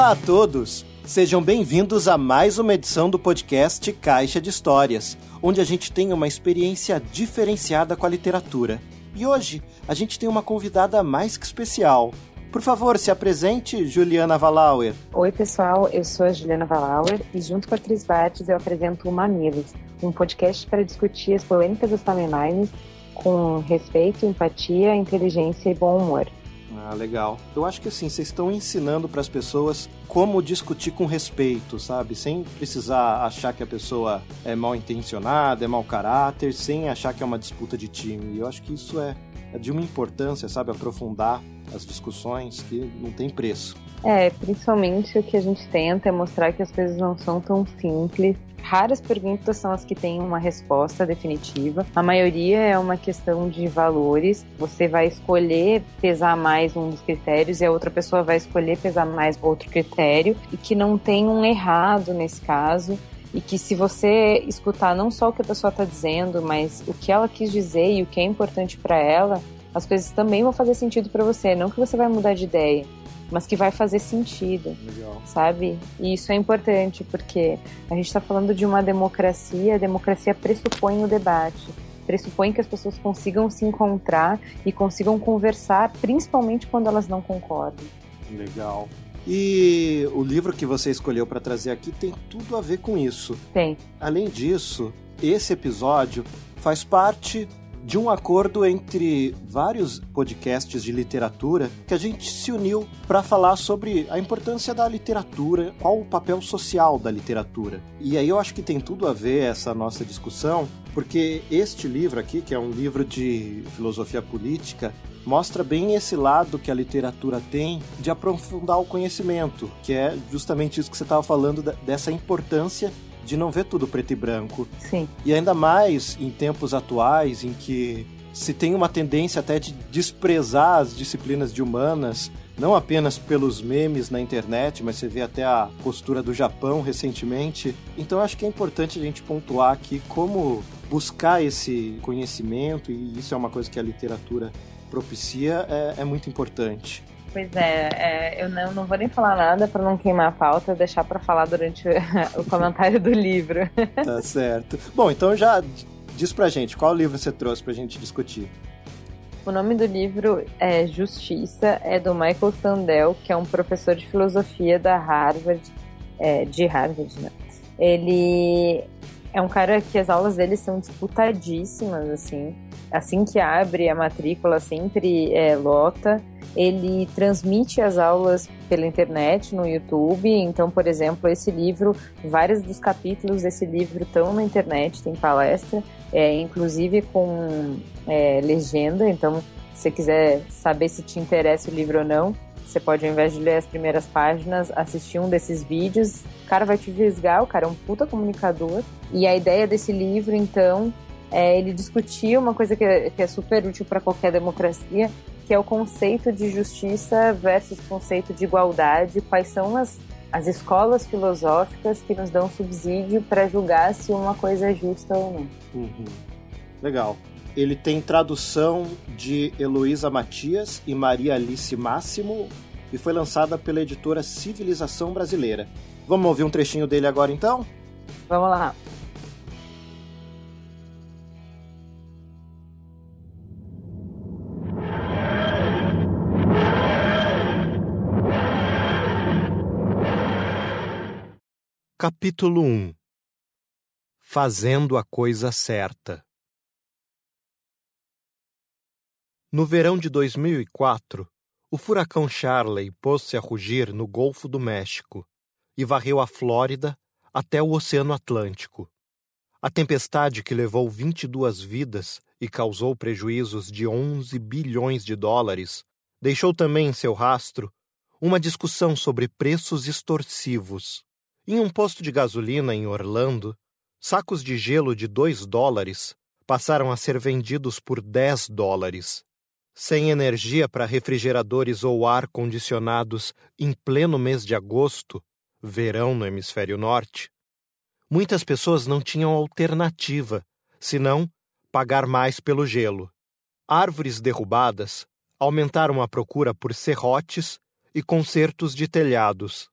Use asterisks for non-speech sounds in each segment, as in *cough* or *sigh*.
Olá a todos! Sejam bem-vindos a mais uma edição do podcast Caixa de Histórias, onde a gente tem uma experiência diferenciada com a literatura. E hoje a gente tem uma convidada mais que especial. Por favor, se apresente, Juliana Valauer. Oi, pessoal, eu sou a Juliana Valauer e, junto com a Cris Bates eu apresento o Mamilos, um podcast para discutir as polêmicas dos timelines com respeito, empatia, inteligência e bom humor. Ah, legal. Eu acho que assim, vocês estão ensinando para as pessoas como discutir com respeito, sabe? Sem precisar achar que a pessoa é mal intencionada, é mau caráter, sem achar que é uma disputa de time. Eu acho que isso é, é de uma importância, sabe? Aprofundar as discussões que não tem preço. É, principalmente o que a gente tenta é mostrar que as coisas não são tão simples Raras perguntas são as que têm uma resposta definitiva. A maioria é uma questão de valores. Você vai escolher pesar mais um dos critérios e a outra pessoa vai escolher pesar mais outro critério e que não tem um errado nesse caso e que se você escutar não só o que a pessoa está dizendo, mas o que ela quis dizer e o que é importante para ela, as coisas também vão fazer sentido para você, não que você vai mudar de ideia mas que vai fazer sentido, Legal. sabe? E isso é importante porque a gente está falando de uma democracia, a democracia pressupõe o debate, pressupõe que as pessoas consigam se encontrar e consigam conversar, principalmente quando elas não concordam. Legal. E o livro que você escolheu para trazer aqui tem tudo a ver com isso. Tem. Além disso, esse episódio faz parte de um acordo entre vários podcasts de literatura que a gente se uniu para falar sobre a importância da literatura, qual o papel social da literatura. E aí eu acho que tem tudo a ver essa nossa discussão, porque este livro aqui, que é um livro de filosofia política, mostra bem esse lado que a literatura tem de aprofundar o conhecimento, que é justamente isso que você estava falando dessa importância de não ver tudo preto e branco. Sim. E ainda mais em tempos atuais em que se tem uma tendência até de desprezar as disciplinas de humanas, não apenas pelos memes na internet, mas você vê até a postura do Japão recentemente. Então acho que é importante a gente pontuar aqui como buscar esse conhecimento, e isso é uma coisa que a literatura propicia, é, é muito importante. Pois é, é eu não, não vou nem falar nada para não queimar a pauta, deixar para falar durante *laughs* o comentário do livro. *laughs* Tá certo. Bom, então já diz pra gente, qual livro você trouxe pra gente discutir? O nome do livro é Justiça, é do Michael Sandel, que é um professor de filosofia da Harvard, é, de Harvard, né? Ele é um cara que as aulas dele são disputadíssimas, assim. Assim que abre a matrícula, sempre é, lota ele transmite as aulas pela internet, no YouTube. Então, por exemplo, esse livro, vários dos capítulos desse livro estão na internet, tem palestra, é, inclusive com é, legenda. Então, se você quiser saber se te interessa o livro ou não, você pode, ao invés de ler as primeiras páginas, assistir um desses vídeos. O cara vai te visgar, o cara é um puta comunicador. E a ideia desse livro, então, é ele discutir uma coisa que é, que é super útil para qualquer democracia, que é o conceito de justiça versus conceito de igualdade, quais são as, as escolas filosóficas que nos dão subsídio para julgar se uma coisa é justa ou não. Uhum. Legal. Ele tem tradução de Heloísa Matias e Maria Alice Máximo e foi lançada pela editora Civilização Brasileira. Vamos ouvir um trechinho dele agora então? Vamos lá. Capítulo 1 Fazendo a coisa certa No verão de 2004, o furacão Charley pôs-se a rugir no Golfo do México e varreu a Flórida até o Oceano Atlântico. A tempestade que levou 22 vidas e causou prejuízos de 11 bilhões de dólares deixou também em seu rastro uma discussão sobre preços extorsivos em um posto de gasolina em Orlando, sacos de gelo de 2 dólares passaram a ser vendidos por 10 dólares. Sem energia para refrigeradores ou ar condicionados em pleno mês de agosto, verão no hemisfério norte, muitas pessoas não tinham alternativa senão pagar mais pelo gelo. Árvores derrubadas aumentaram a procura por serrotes e consertos de telhados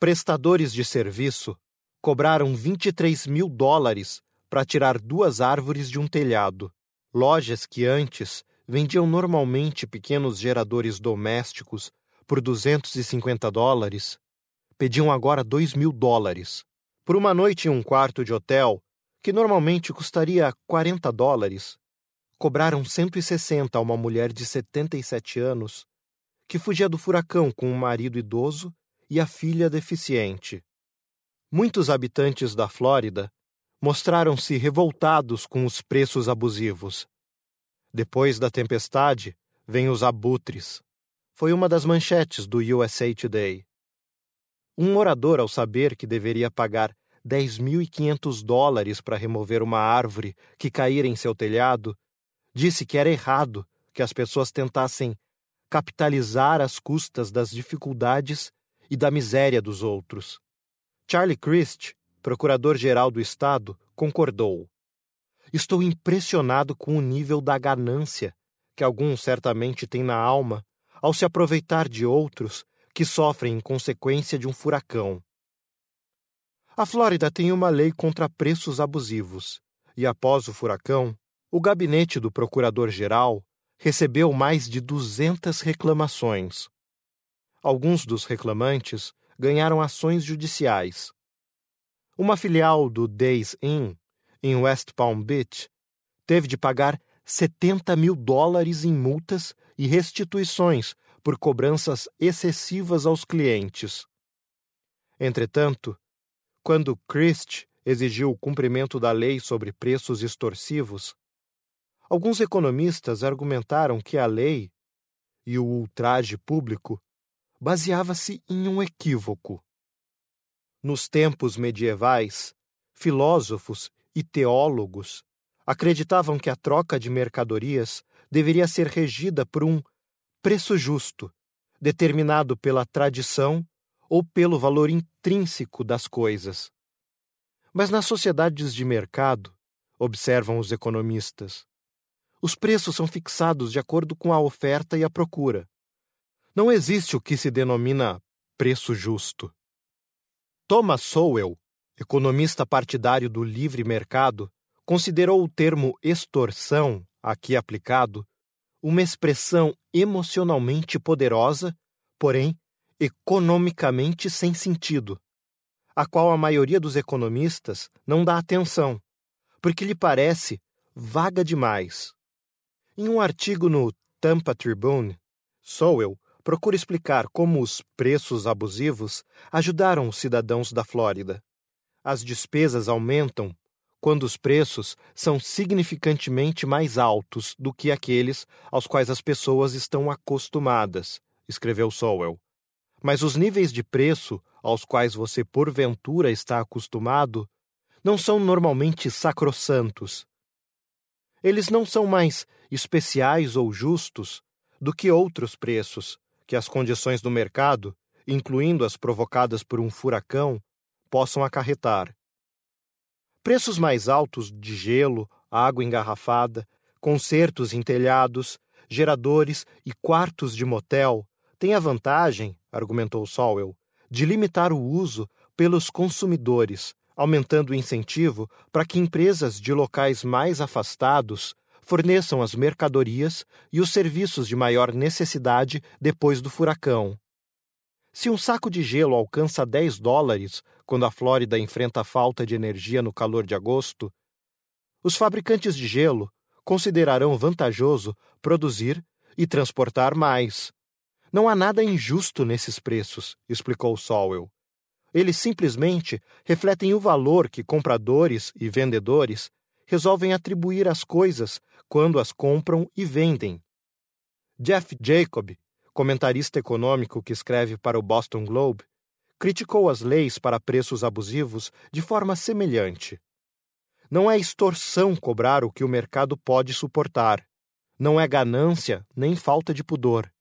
prestadores de serviço cobraram 23 mil dólares para tirar duas árvores de um telhado. Lojas que antes vendiam normalmente pequenos geradores domésticos por 250 dólares pediam agora 2 mil dólares. Por uma noite em um quarto de hotel, que normalmente custaria 40 dólares, cobraram 160 a uma mulher de 77 anos que fugia do furacão com um marido idoso e a filha deficiente. Muitos habitantes da Flórida mostraram-se revoltados com os preços abusivos. Depois da tempestade, vêm os abutres. Foi uma das manchetes do USA Today. Um morador, ao saber que deveria pagar 10.500 dólares para remover uma árvore que caíra em seu telhado, disse que era errado que as pessoas tentassem capitalizar as custas das dificuldades e da miséria dos outros. Charlie Crist, procurador-geral do Estado, concordou. Estou impressionado com o nível da ganância que alguns certamente têm na alma ao se aproveitar de outros que sofrem em consequência de um furacão. A Flórida tem uma lei contra preços abusivos, e após o furacão, o gabinete do procurador-geral recebeu mais de 200 reclamações. Alguns dos reclamantes ganharam ações judiciais. Uma filial do Days Inn, em West Palm Beach, teve de pagar 70 mil dólares em multas e restituições por cobranças excessivas aos clientes. Entretanto, quando Christ exigiu o cumprimento da lei sobre preços extorsivos, alguns economistas argumentaram que a lei e o ultraje público baseava-se em um equívoco. Nos tempos medievais, filósofos e teólogos acreditavam que a troca de mercadorias deveria ser regida por um preço justo, determinado pela tradição ou pelo valor intrínseco das coisas. Mas nas sociedades de mercado, observam os economistas, os preços são fixados de acordo com a oferta e a procura. Não existe o que se denomina preço justo. Thomas Sowell, economista partidário do livre mercado, considerou o termo extorsão, aqui aplicado, uma expressão emocionalmente poderosa, porém economicamente sem sentido, a qual a maioria dos economistas não dá atenção, porque lhe parece vaga demais. Em um artigo no Tampa Tribune, Sowell procura explicar como os preços abusivos ajudaram os cidadãos da Flórida. As despesas aumentam quando os preços são significantemente mais altos do que aqueles aos quais as pessoas estão acostumadas, escreveu Sowell. Mas os níveis de preço aos quais você porventura está acostumado não são normalmente sacrossantos. Eles não são mais especiais ou justos do que outros preços, que as condições do mercado, incluindo as provocadas por um furacão, possam acarretar. Preços mais altos de gelo, água engarrafada, concertos em telhados, geradores e quartos de motel têm a vantagem, argumentou Sowell, de limitar o uso pelos consumidores, aumentando o incentivo para que empresas de locais mais afastados forneçam as mercadorias e os serviços de maior necessidade depois do furacão. Se um saco de gelo alcança 10 dólares quando a Flórida enfrenta falta de energia no calor de agosto, os fabricantes de gelo considerarão vantajoso produzir e transportar mais. Não há nada injusto nesses preços, explicou Sowell. Eles simplesmente refletem o valor que compradores e vendedores resolvem atribuir às coisas quando as compram e vendem. Jeff Jacob, comentarista econômico que escreve para o Boston Globe, criticou as leis para preços abusivos de forma semelhante. Não é extorsão cobrar o que o mercado pode suportar. Não é ganância nem falta de pudor.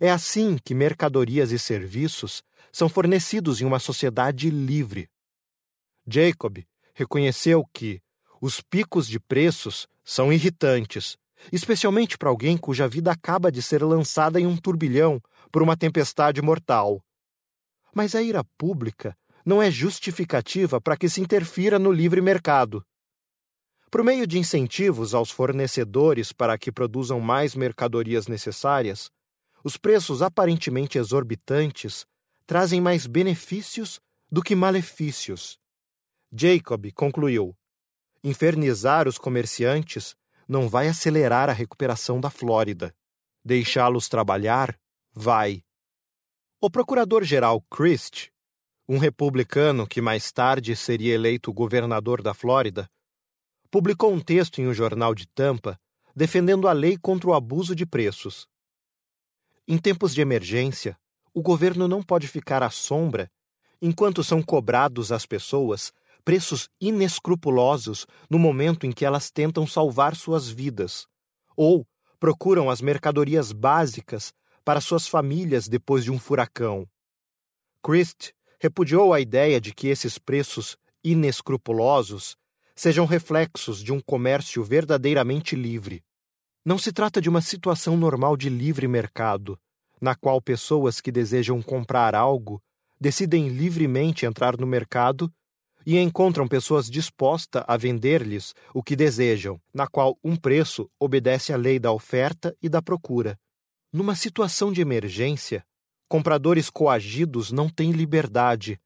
É assim que mercadorias e serviços são fornecidos em uma sociedade livre. Jacob reconheceu que os picos de preços são irritantes, especialmente para alguém cuja vida acaba de ser lançada em um turbilhão por uma tempestade mortal. Mas a ira pública não é justificativa para que se interfira no livre mercado. Por meio de incentivos aos fornecedores para que produzam mais mercadorias necessárias, os preços aparentemente exorbitantes trazem mais benefícios do que malefícios. Jacob concluiu: Infernizar os comerciantes não vai acelerar a recuperação da Flórida. Deixá-los trabalhar vai. O procurador-geral Christ, um republicano que mais tarde seria eleito governador da Flórida, publicou um texto em um jornal de Tampa defendendo a lei contra o abuso de preços. Em tempos de emergência, o governo não pode ficar à sombra enquanto são cobrados às pessoas preços inescrupulosos no momento em que elas tentam salvar suas vidas, ou procuram as mercadorias básicas para suas famílias depois de um furacão. Christ repudiou a ideia de que esses preços inescrupulosos sejam reflexos de um comércio verdadeiramente livre. Não se trata de uma situação normal de livre mercado, na qual pessoas que desejam comprar algo decidem livremente entrar no mercado e encontram pessoas dispostas a vender-lhes o que desejam, na qual um preço obedece à lei da oferta e da procura. Numa situação de emergência, compradores coagidos não têm liberdade.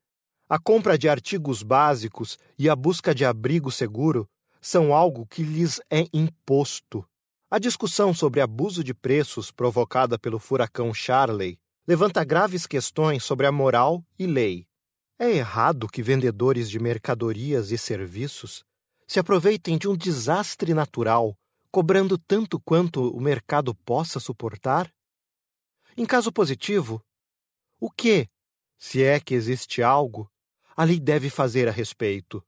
A compra de artigos básicos e a busca de abrigo seguro são algo que lhes é imposto. A discussão sobre abuso de preços provocada pelo furacão Charley levanta graves questões sobre a moral e lei. É errado que vendedores de mercadorias e serviços se aproveitem de um desastre natural, cobrando tanto quanto o mercado possa suportar? Em caso positivo, o que, se é que existe algo, a lei deve fazer a respeito?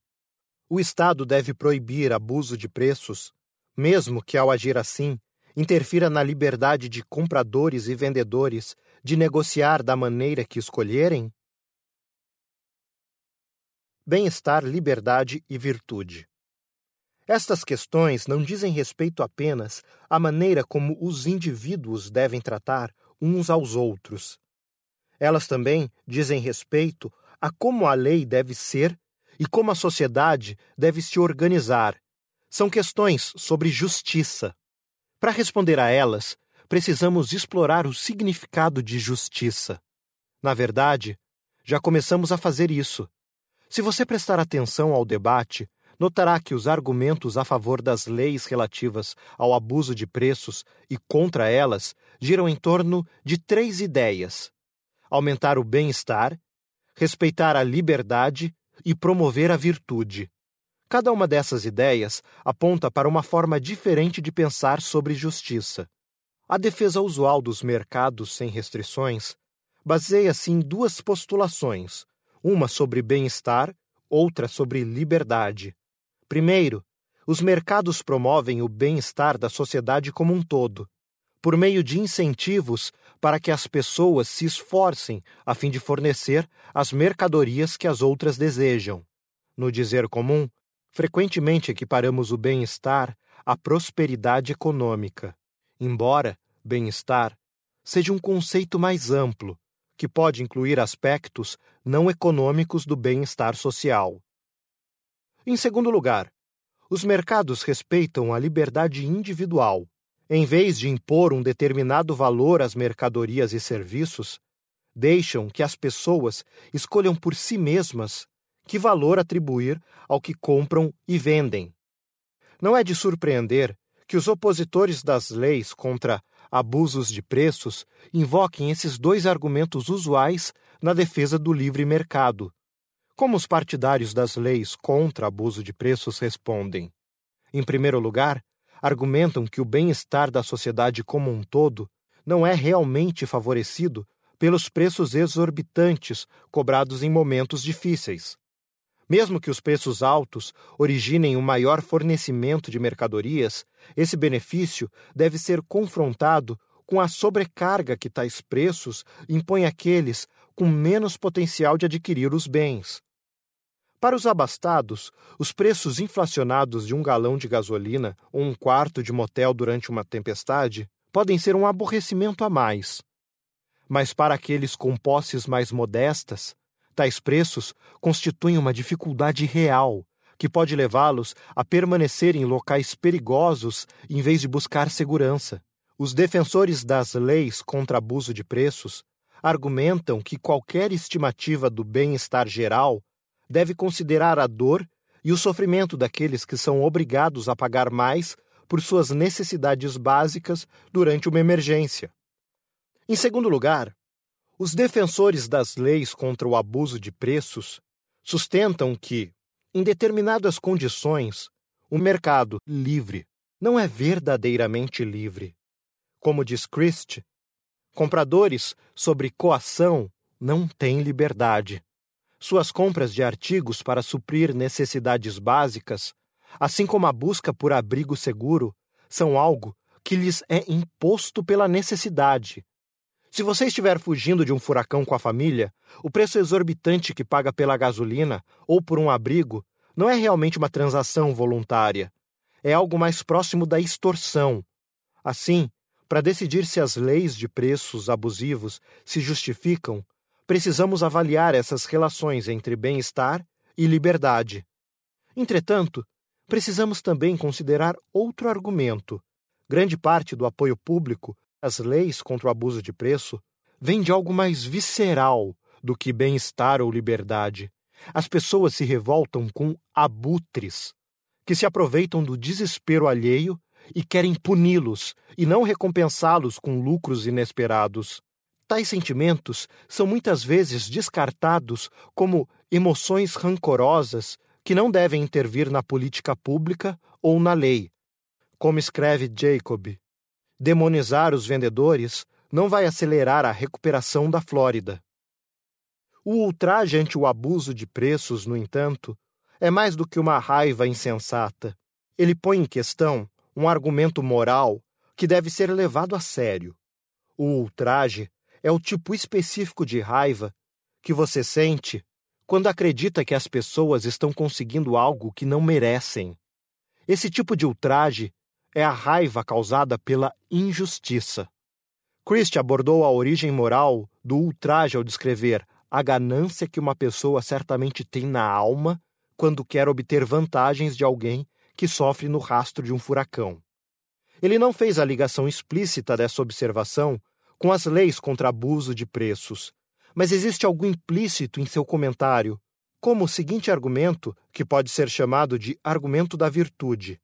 O Estado deve proibir abuso de preços, mesmo que, ao agir assim, interfira na liberdade de compradores e vendedores de negociar da maneira que escolherem? bem-estar, liberdade e virtude. Estas questões não dizem respeito apenas à maneira como os indivíduos devem tratar uns aos outros. Elas também dizem respeito a como a lei deve ser e como a sociedade deve se organizar. São questões sobre justiça. Para responder a elas, precisamos explorar o significado de justiça. Na verdade, já começamos a fazer isso se você prestar atenção ao debate, notará que os argumentos a favor das leis relativas ao abuso de preços e contra elas giram em torno de três ideias: aumentar o bem-estar, respeitar a liberdade e promover a virtude. Cada uma dessas ideias aponta para uma forma diferente de pensar sobre justiça. A defesa usual dos mercados sem restrições baseia-se em duas postulações uma sobre bem-estar, outra sobre liberdade. Primeiro, os mercados promovem o bem-estar da sociedade como um todo, por meio de incentivos para que as pessoas se esforcem a fim de fornecer as mercadorias que as outras desejam. No dizer comum, frequentemente equiparamos o bem-estar à prosperidade econômica, embora bem-estar seja um conceito mais amplo que pode incluir aspectos não econômicos do bem-estar social. Em segundo lugar, os mercados respeitam a liberdade individual. Em vez de impor um determinado valor às mercadorias e serviços, deixam que as pessoas escolham por si mesmas que valor atribuir ao que compram e vendem. Não é de surpreender que os opositores das leis contra abusos de preços invoquem esses dois argumentos usuais na defesa do livre mercado. Como os partidários das leis contra abuso de preços respondem? Em primeiro lugar, argumentam que o bem-estar da sociedade como um todo não é realmente favorecido pelos preços exorbitantes cobrados em momentos difíceis. Mesmo que os preços altos originem um maior fornecimento de mercadorias, esse benefício deve ser confrontado com a sobrecarga que tais preços impõem àqueles com menos potencial de adquirir os bens. Para os abastados, os preços inflacionados de um galão de gasolina ou um quarto de motel durante uma tempestade podem ser um aborrecimento a mais. Mas para aqueles com posses mais modestas, Tais preços constituem uma dificuldade real que pode levá-los a permanecer em locais perigosos em vez de buscar segurança. Os defensores das leis contra abuso de preços argumentam que qualquer estimativa do bem-estar geral deve considerar a dor e o sofrimento daqueles que são obrigados a pagar mais por suas necessidades básicas durante uma emergência. Em segundo lugar, os defensores das leis contra o abuso de preços sustentam que, em determinadas condições, o mercado livre não é verdadeiramente livre. Como diz Christ, compradores sobre coação não têm liberdade. Suas compras de artigos para suprir necessidades básicas, assim como a busca por abrigo seguro, são algo que lhes é imposto pela necessidade se você estiver fugindo de um furacão com a família, o preço exorbitante que paga pela gasolina ou por um abrigo não é realmente uma transação voluntária. É algo mais próximo da extorsão. Assim, para decidir se as leis de preços abusivos se justificam, precisamos avaliar essas relações entre bem-estar e liberdade. Entretanto, precisamos também considerar outro argumento. Grande parte do apoio público as leis contra o abuso de preço vêm de algo mais visceral do que bem-estar ou liberdade. As pessoas se revoltam com abutres, que se aproveitam do desespero alheio e querem puni-los e não recompensá-los com lucros inesperados. Tais sentimentos são muitas vezes descartados como emoções rancorosas que não devem intervir na política pública ou na lei. Como escreve Jacob, demonizar os vendedores não vai acelerar a recuperação da Flórida. O ultraje ante o abuso de preços, no entanto, é mais do que uma raiva insensata. Ele põe em questão um argumento moral que deve ser levado a sério. O ultraje é o tipo específico de raiva que você sente quando acredita que as pessoas estão conseguindo algo que não merecem. Esse tipo de ultraje é a raiva causada pela injustiça. Christie abordou a origem moral do ultraje ao descrever a ganância que uma pessoa certamente tem na alma quando quer obter vantagens de alguém que sofre no rastro de um furacão. Ele não fez a ligação explícita dessa observação com as leis contra abuso de preços, mas existe algo implícito em seu comentário, como o seguinte argumento, que pode ser chamado de argumento da virtude: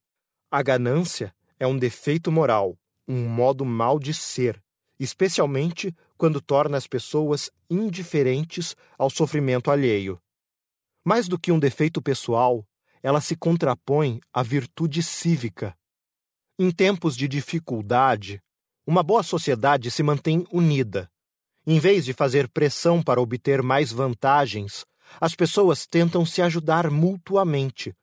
a ganância é um defeito moral, um modo mal de ser, especialmente quando torna as pessoas indiferentes ao sofrimento alheio. Mais do que um defeito pessoal, ela se contrapõe à virtude cívica. Em tempos de dificuldade, uma boa sociedade se mantém unida. Em vez de fazer pressão para obter mais vantagens, as pessoas tentam se ajudar mutuamente.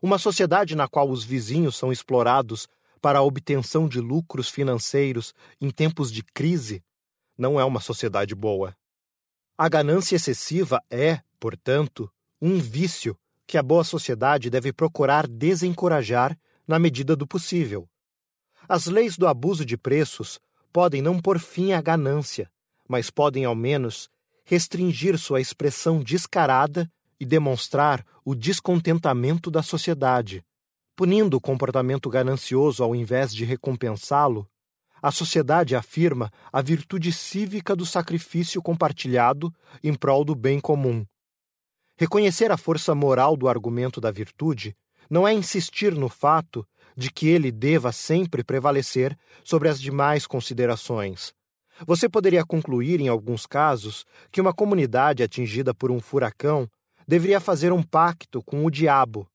Uma sociedade na qual os vizinhos são explorados para a obtenção de lucros financeiros em tempos de crise não é uma sociedade boa. A ganância excessiva é, portanto, um vício que a boa sociedade deve procurar desencorajar na medida do possível. As leis do abuso de preços podem não pôr fim à ganância, mas podem, ao menos, restringir sua expressão descarada e demonstrar o descontentamento da sociedade, Punindo o comportamento ganancioso ao invés de recompensá-lo, a sociedade afirma a virtude cívica do sacrifício compartilhado em prol do bem comum. Reconhecer a força moral do argumento da virtude não é insistir no fato de que ele deva sempre prevalecer sobre as demais considerações. Você poderia concluir, em alguns casos, que uma comunidade atingida por um furacão deveria fazer um pacto com o diabo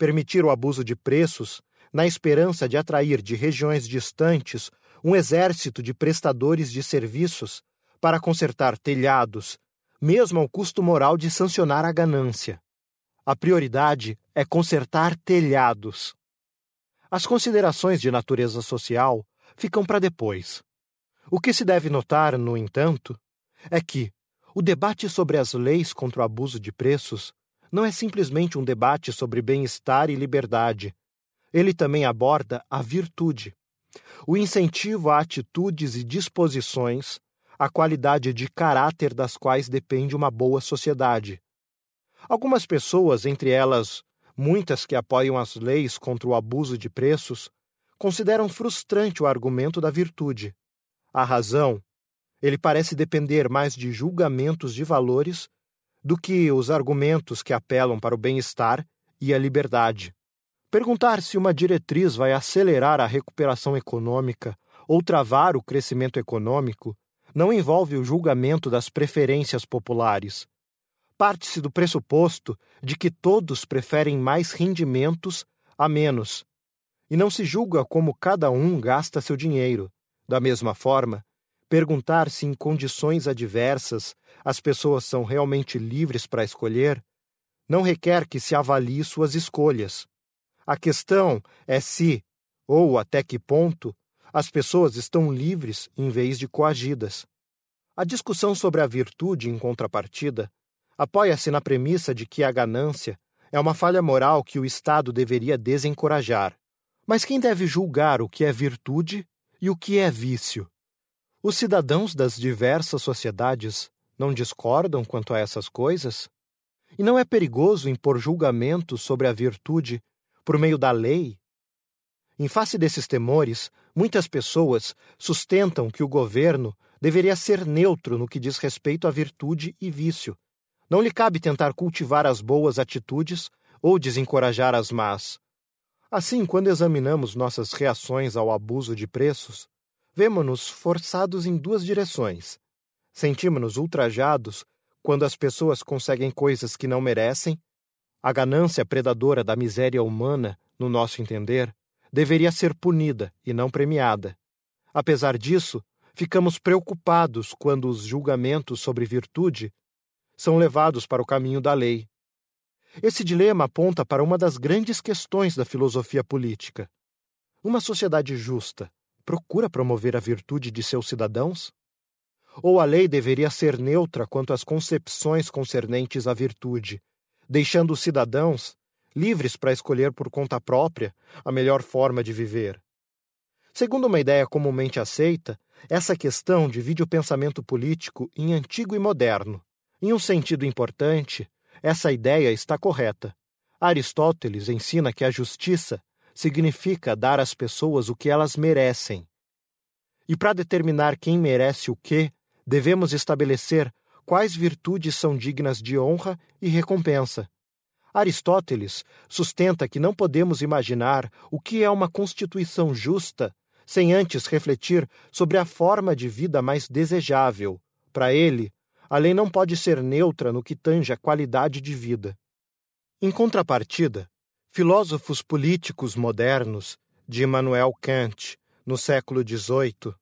permitir o abuso de preços na esperança de atrair de regiões distantes um exército de prestadores de serviços para consertar telhados, mesmo ao custo moral de sancionar a ganância. A prioridade é consertar telhados. As considerações de natureza social ficam para depois. O que se deve notar, no entanto, é que o debate sobre as leis contra o abuso de preços não é simplesmente um debate sobre bem-estar e liberdade. Ele também aborda a virtude, o incentivo a atitudes e disposições, a qualidade de caráter das quais depende uma boa sociedade. Algumas pessoas, entre elas muitas que apoiam as leis contra o abuso de preços, consideram frustrante o argumento da virtude. A razão, ele parece depender mais de julgamentos de valores do que os argumentos que apelam para o bem-estar e a liberdade. Perguntar se uma diretriz vai acelerar a recuperação econômica ou travar o crescimento econômico não envolve o julgamento das preferências populares. Parte-se do pressuposto de que todos preferem mais rendimentos a menos, e não se julga como cada um gasta seu dinheiro. Da mesma forma, perguntar se em condições adversas as pessoas são realmente livres para escolher, não requer que se avalie suas escolhas. A questão é se, ou até que ponto, as pessoas estão livres em vez de coagidas. A discussão sobre a virtude em contrapartida apoia-se na premissa de que a ganância é uma falha moral que o Estado deveria desencorajar. Mas quem deve julgar o que é virtude e o que é vício? Os cidadãos das diversas sociedades não discordam quanto a essas coisas? E não é perigoso impor julgamento sobre a virtude por meio da lei? Em face desses temores, muitas pessoas sustentam que o governo deveria ser neutro no que diz respeito à virtude e vício. Não lhe cabe tentar cultivar as boas atitudes ou desencorajar as más. Assim, quando examinamos nossas reações ao abuso de preços, vemo-nos forçados em duas direções. Sentimos-nos ultrajados quando as pessoas conseguem coisas que não merecem. A ganância predadora da miséria humana, no nosso entender, deveria ser punida e não premiada. Apesar disso, ficamos preocupados quando os julgamentos sobre virtude são levados para o caminho da lei. Esse dilema aponta para uma das grandes questões da filosofia política. Uma sociedade justa, procura promover a virtude de seus cidadãos? Ou a lei deveria ser neutra quanto às concepções concernentes à virtude, deixando os cidadãos livres para escolher por conta própria a melhor forma de viver? Segundo uma ideia comumente aceita, essa questão divide o pensamento político em antigo e moderno. Em um sentido importante, essa ideia está correta. Aristóteles ensina que a justiça significa dar às pessoas o que elas merecem. E para determinar quem merece o que, devemos estabelecer quais virtudes são dignas de honra e recompensa. Aristóteles sustenta que não podemos imaginar o que é uma constituição justa sem antes refletir sobre a forma de vida mais desejável. Para ele, a lei não pode ser neutra no que tange a qualidade de vida. Em contrapartida, filósofos políticos modernos, de Immanuel Kant, no século XVIII,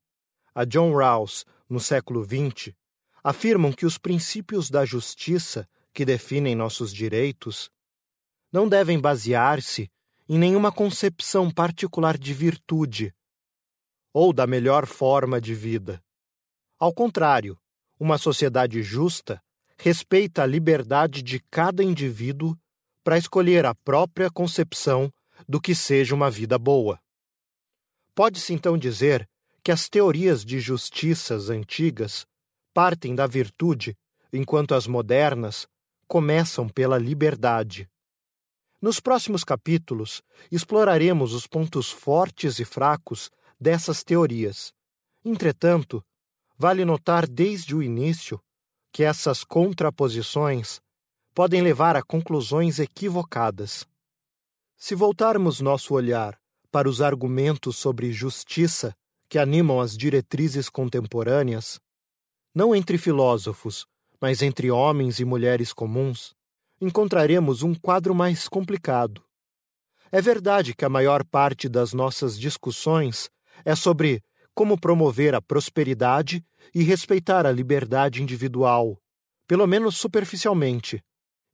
a John Rawls, no século XX, afirmam que os princípios da justiça que definem nossos direitos não devem basear-se em nenhuma concepção particular de virtude ou da melhor forma de vida. Ao contrário, uma sociedade justa respeita a liberdade de cada indivíduo para escolher a própria concepção do que seja uma vida boa. Pode-se então dizer que as teorias de justiças antigas partem da virtude, enquanto as modernas começam pela liberdade. Nos próximos capítulos, exploraremos os pontos fortes e fracos dessas teorias. Entretanto, vale notar desde o início que essas contraposições podem levar a conclusões equivocadas. Se voltarmos nosso olhar para os argumentos sobre justiça que animam as diretrizes contemporâneas, não entre filósofos, mas entre homens e mulheres comuns, encontraremos um quadro mais complicado. É verdade que a maior parte das nossas discussões é sobre como promover a prosperidade e respeitar a liberdade individual, pelo menos superficialmente.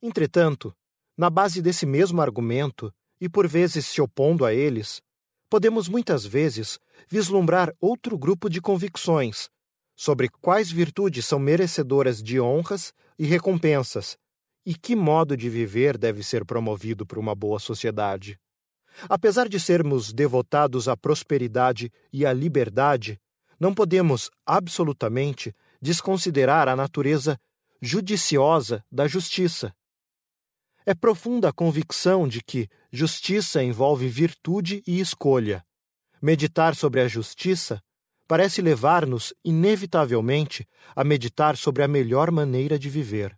Entretanto, na base desse mesmo argumento, e por vezes se opondo a eles, podemos muitas vezes vislumbrar outro grupo de convicções sobre quais virtudes são merecedoras de honras e recompensas e que modo de viver deve ser promovido por uma boa sociedade. Apesar de sermos devotados à prosperidade e à liberdade, não podemos absolutamente desconsiderar a natureza judiciosa da justiça, é profunda a convicção de que justiça envolve virtude e escolha. Meditar sobre a justiça parece levar-nos, inevitavelmente, a meditar sobre a melhor maneira de viver.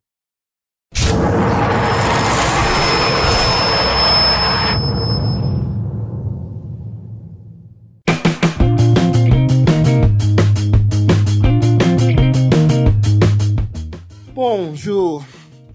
Bom, Ju,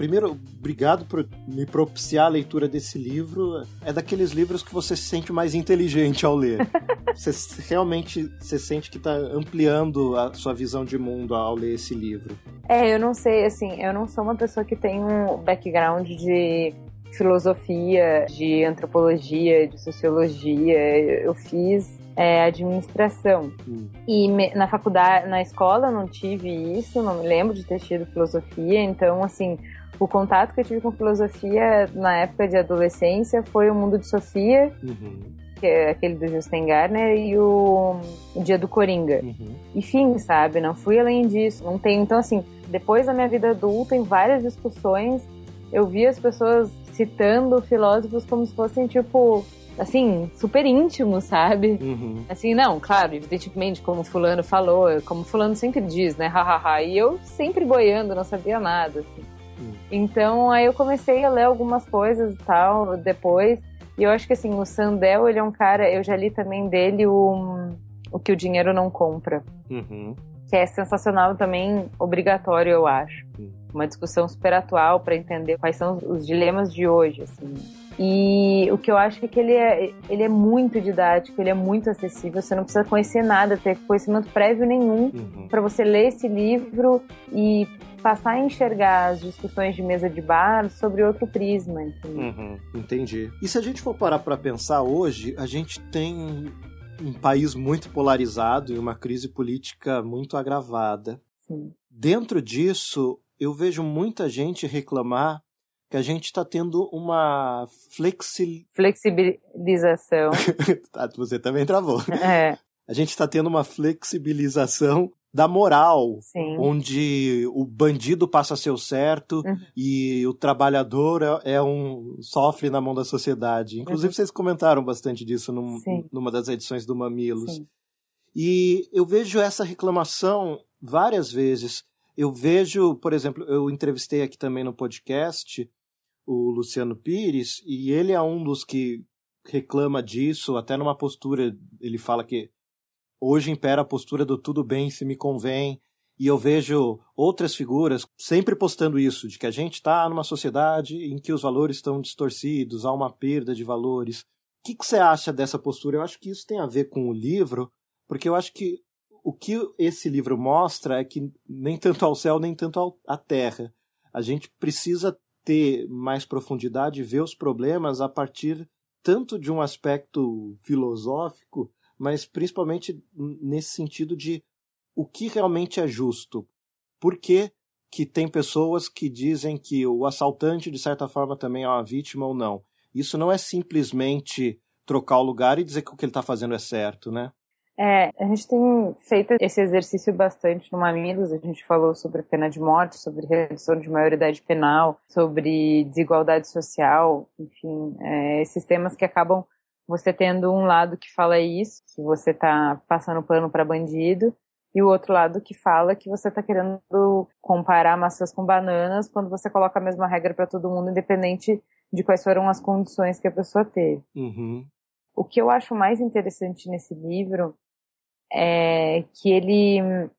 primeiro, obrigado por me propiciar a leitura desse livro. É daqueles livros que você se sente mais inteligente ao ler. *laughs* você realmente você sente que está ampliando a sua visão de mundo ao ler esse livro. É, eu não sei, assim, eu não sou uma pessoa que tem um background de filosofia, de antropologia, de sociologia. Eu fiz é, administração. Hum. E me, na faculdade, na escola, não tive isso, não me lembro de ter tido filosofia. Então, assim, o contato que eu tive com filosofia na época de adolescência foi O Mundo de Sofia, uhum. que é aquele do Justin Garner, e o, o Dia do Coringa. Uhum. Enfim, sabe? Não fui além disso. Não tem. Então, assim, depois da minha vida adulta, em várias discussões, eu vi as pessoas citando filósofos como se fossem, tipo, assim, super íntimo, sabe? Uhum. Assim, não, claro, evidentemente, como fulano falou, como fulano sempre diz, né? Hahaha. Ha, ha. E eu sempre boiando, não sabia nada, assim. Então aí eu comecei a ler algumas coisas e tal depois. E eu acho que assim, o Sandel, ele é um cara, eu já li também dele o, o que o dinheiro não compra. Uhum. Que é sensacional também, obrigatório, eu acho. Uhum. Uma discussão super atual para entender quais são os dilemas de hoje, assim. E o que eu acho é que ele é, ele é muito didático, ele é muito acessível. Você não precisa conhecer nada, ter conhecimento prévio nenhum uhum. para você ler esse livro e passar a enxergar as discussões de mesa de bar sobre outro prisma. Uhum, entendi. E se a gente for parar para pensar hoje, a gente tem um país muito polarizado e uma crise política muito agravada. Sim. Dentro disso, eu vejo muita gente reclamar que a gente está tendo uma flexi... flexibilização. *laughs* Ah, você também travou. É. A gente está tendo uma flexibilização da moral, Sim. onde o bandido passa a ser o certo uhum. e o trabalhador é, é, um sofre na mão da sociedade. Inclusive uhum. vocês comentaram bastante disso num, numa das edições do Mamilos. Sim. E eu vejo essa reclamação várias vezes. Eu vejo, por exemplo, eu entrevistei aqui também no podcast o Luciano Pires e ele é um dos que reclama disso, até numa postura ele fala que Hoje impera a postura do tudo bem se me convém. E eu vejo outras figuras sempre postando isso, de que a gente está numa sociedade em que os valores estão distorcidos, há uma perda de valores. O que, que você acha dessa postura? Eu acho que isso tem a ver com o livro, porque eu acho que o que esse livro mostra é que nem tanto ao céu, nem tanto à terra. A gente precisa ter mais profundidade e ver os problemas a partir tanto de um aspecto filosófico mas principalmente nesse sentido de o que realmente é justo. Por que, que tem pessoas que dizem que o assaltante, de certa forma, também é uma vítima ou não? Isso não é simplesmente trocar o lugar e dizer que o que ele está fazendo é certo, né? É, a gente tem feito esse exercício bastante no Mamilos. A gente falou sobre pena de morte, sobre redução de maioridade penal, sobre desigualdade social, enfim, é, esses temas que acabam você tendo um lado que fala isso, que você tá passando pano para bandido, e o outro lado que fala que você tá querendo comparar maçãs com bananas quando você coloca a mesma regra para todo mundo, independente de quais foram as condições que a pessoa teve. Uhum. O que eu acho mais interessante nesse livro é que ele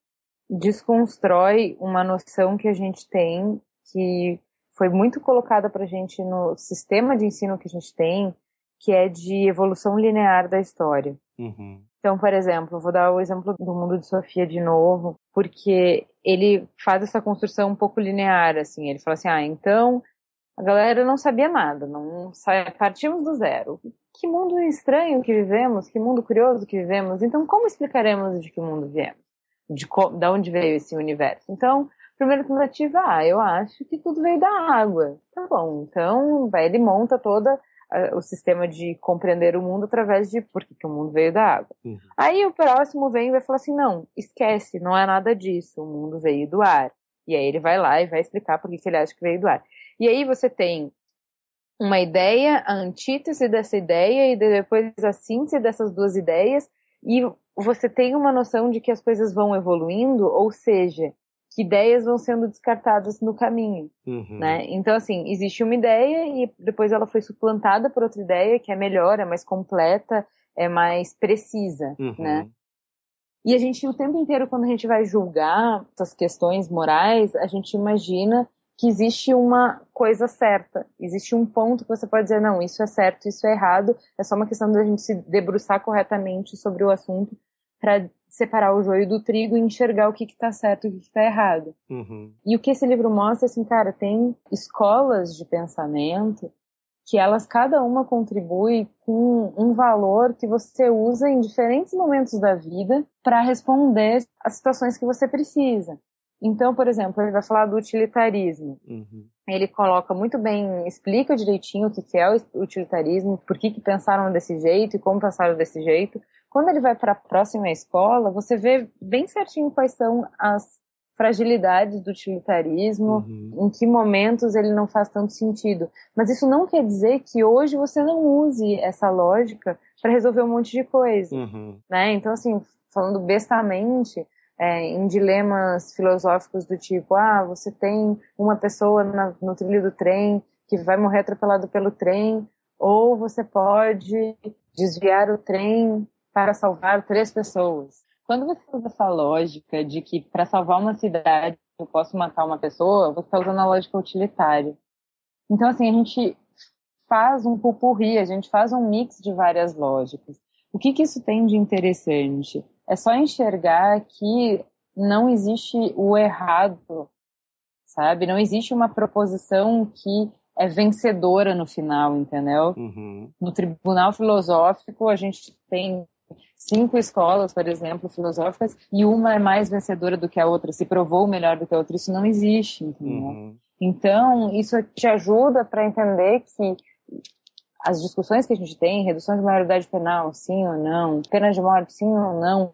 desconstrói uma noção que a gente tem que foi muito colocada para a gente no sistema de ensino que a gente tem, que é de evolução linear da história. Uhum. Então, por exemplo, vou dar o exemplo do mundo de Sofia de novo, porque ele faz essa construção um pouco linear, assim. Ele fala assim, ah, então a galera não sabia nada, não partimos do zero. Que mundo estranho que vivemos, que mundo curioso que vivemos. Então, como explicaremos de que mundo viemos? De, de onde veio esse universo? Então, primeira tentativa, ah, eu acho que tudo veio da água. Tá bom, então ele monta toda o sistema de compreender o mundo através de por que, o mundo veio da água. Uhum. Aí o próximo vem e vai falar assim: não, esquece, não é nada disso, o mundo veio do ar. E aí ele vai lá e vai explicar por que, que ele acha que veio do ar. E aí você tem uma ideia, a antítese dessa ideia e depois a síntese dessas duas ideias, e você tem uma noção de que as coisas vão evoluindo, ou seja, que ideias vão sendo descartadas no caminho, uhum. né? Então, assim, existe uma ideia e depois ela foi suplantada por outra ideia que é melhor, é mais completa, é mais precisa, uhum. né? E a gente, o tempo inteiro, quando a gente vai julgar essas questões morais, a gente imagina que existe uma coisa certa, existe um ponto que você pode dizer, não, isso é certo, isso é errado, é só uma questão da gente se debruçar corretamente sobre o assunto para separar o joio do trigo e enxergar o que está certo e o que está errado. Uhum. E o que esse livro mostra, assim, cara, tem escolas de pensamento que elas, cada uma contribui com um valor que você usa em diferentes momentos da vida para responder às situações que você precisa. Então, por exemplo, ele vai falar do utilitarismo. Uhum. Ele coloca muito bem, explica direitinho o que é o utilitarismo, por que, que pensaram desse jeito e como pensaram desse jeito. Quando ele vai para a próxima escola, você vê bem certinho quais são as fragilidades do utilitarismo, uhum. em que momentos ele não faz tanto sentido. Mas isso não quer dizer que hoje você não use essa lógica para resolver um monte de coisa, uhum. né? Então, assim, falando bestamente, é, em dilemas filosóficos do tipo, ah, você tem uma pessoa na, no trilho do trem que vai morrer atropelado pelo trem, ou você pode desviar o trem para salvar três pessoas. Quando você usa essa lógica de que para salvar uma cidade eu posso matar uma pessoa, você está usando a lógica utilitária. Então, assim, a gente faz um pupurri, a gente faz um mix de várias lógicas. O que, que isso tem de interessante? É só enxergar que não existe o errado, sabe? Não existe uma proposição que é vencedora no final, entendeu? Uhum. No tribunal filosófico, a gente tem cinco escolas, por exemplo, filosóficas, e uma é mais vencedora do que a outra, se provou melhor do que a outra, isso não existe. Uhum. Então, isso te ajuda para entender que as discussões que a gente tem, redução de maioridade penal, sim ou não, pena de morte, sim ou não,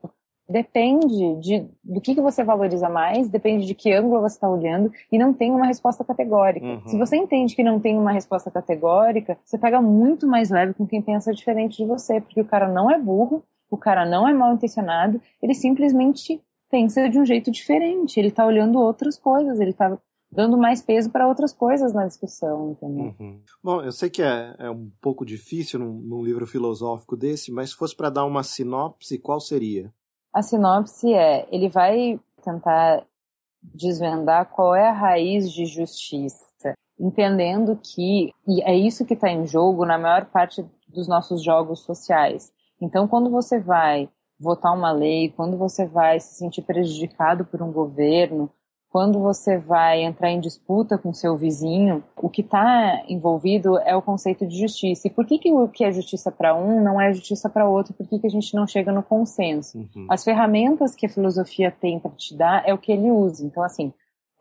depende de, do que, que você valoriza mais, depende de que ângulo você está olhando e não tem uma resposta categórica. Uhum. Se você entende que não tem uma resposta categórica, você pega muito mais leve com quem pensa diferente de você, porque o cara não é burro, o cara não é mal intencionado, ele simplesmente pensa de um jeito diferente, ele está olhando outras coisas, ele está dando mais peso para outras coisas na discussão, entendeu? Uhum. Bom, eu sei que é, é um pouco difícil num, num livro filosófico desse, mas se fosse para dar uma sinopse, qual seria? A sinopse é: ele vai tentar desvendar qual é a raiz de justiça, entendendo que e é isso que está em jogo na maior parte dos nossos jogos sociais. Então, quando você vai votar uma lei, quando você vai se sentir prejudicado por um governo, quando você vai entrar em disputa com seu vizinho, o que está envolvido é o conceito de justiça. E por que, que o que é justiça para um não é justiça para outro? Por que, que a gente não chega no consenso? Uhum. As ferramentas que a filosofia tem para te dar é o que ele usa. Então, assim,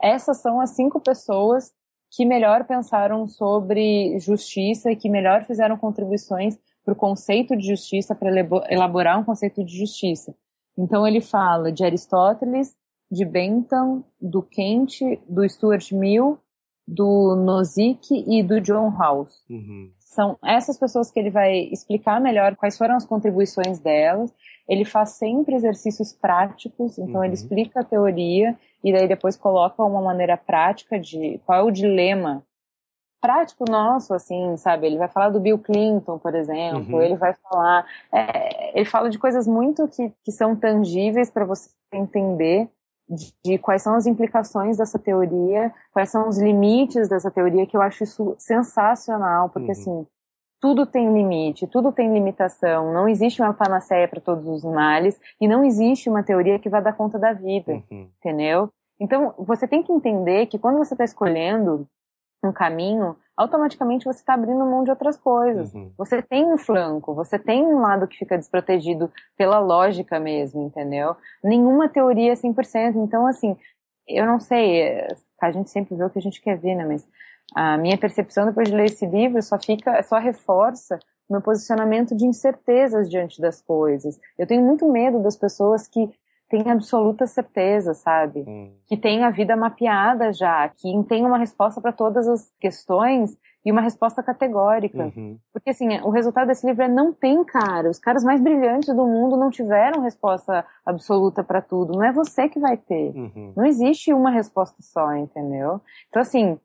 essas são as cinco pessoas que melhor pensaram sobre justiça e que melhor fizeram contribuições para o conceito de justiça, para elaborar um conceito de justiça. Então, ele fala de Aristóteles, de Bentham, do Kent, do Stuart Mill, do Nozick e do John House. Uhum. São essas pessoas que ele vai explicar melhor quais foram as contribuições delas. Ele faz sempre exercícios práticos, então uhum. ele explica a teoria e daí depois coloca uma maneira prática de qual é o dilema prático nosso, assim, sabe? Ele vai falar do Bill Clinton, por exemplo, uhum. ele vai falar. É, ele fala de coisas muito que, que são tangíveis para você entender de quais são as implicações dessa teoria, quais são os limites dessa teoria, que eu acho isso sensacional, porque uhum. assim, tudo tem limite, tudo tem limitação, não existe uma panaceia para todos os males e não existe uma teoria que vá dar conta da vida, uhum. entendeu? Então, você tem que entender que quando você está escolhendo um caminho, automaticamente você está abrindo mão de outras coisas. Uhum. Você tem um flanco, você tem um lado que fica desprotegido pela lógica mesmo, entendeu? Nenhuma teoria é 100%. Então, assim, eu não sei, é, a gente sempre vê o que a gente quer ver, né? Mas a minha percepção depois de ler esse livro só fica, só reforça meu posicionamento de incertezas diante das coisas. Eu tenho muito medo das pessoas que tem absoluta certeza, sabe? Hum. Que tem a vida mapeada já, que tem uma resposta para todas as questões e uma resposta categórica. Uhum. Porque, assim, o resultado desse livro é não tem cara. Os caras mais brilhantes do mundo não tiveram resposta absoluta para tudo. Não é você que vai ter. Uhum. Não existe uma resposta só, entendeu? Então, assim,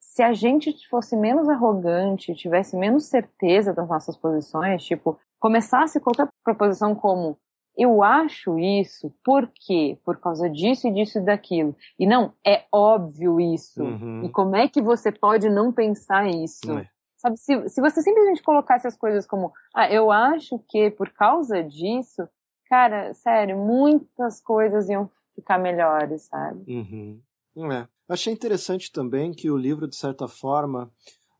se a gente fosse menos arrogante, tivesse menos certeza das nossas posições, tipo, começasse qualquer proposição como eu acho isso, por quê? Por causa disso e disso e daquilo. E não, é óbvio isso. Uhum. E como é que você pode não pensar isso? É. Sabe, se, se você simplesmente colocasse as coisas como, ah, eu acho que por causa disso, cara, sério, muitas coisas iam ficar melhores, sabe? Uhum. É. Achei interessante também que o livro, de certa forma,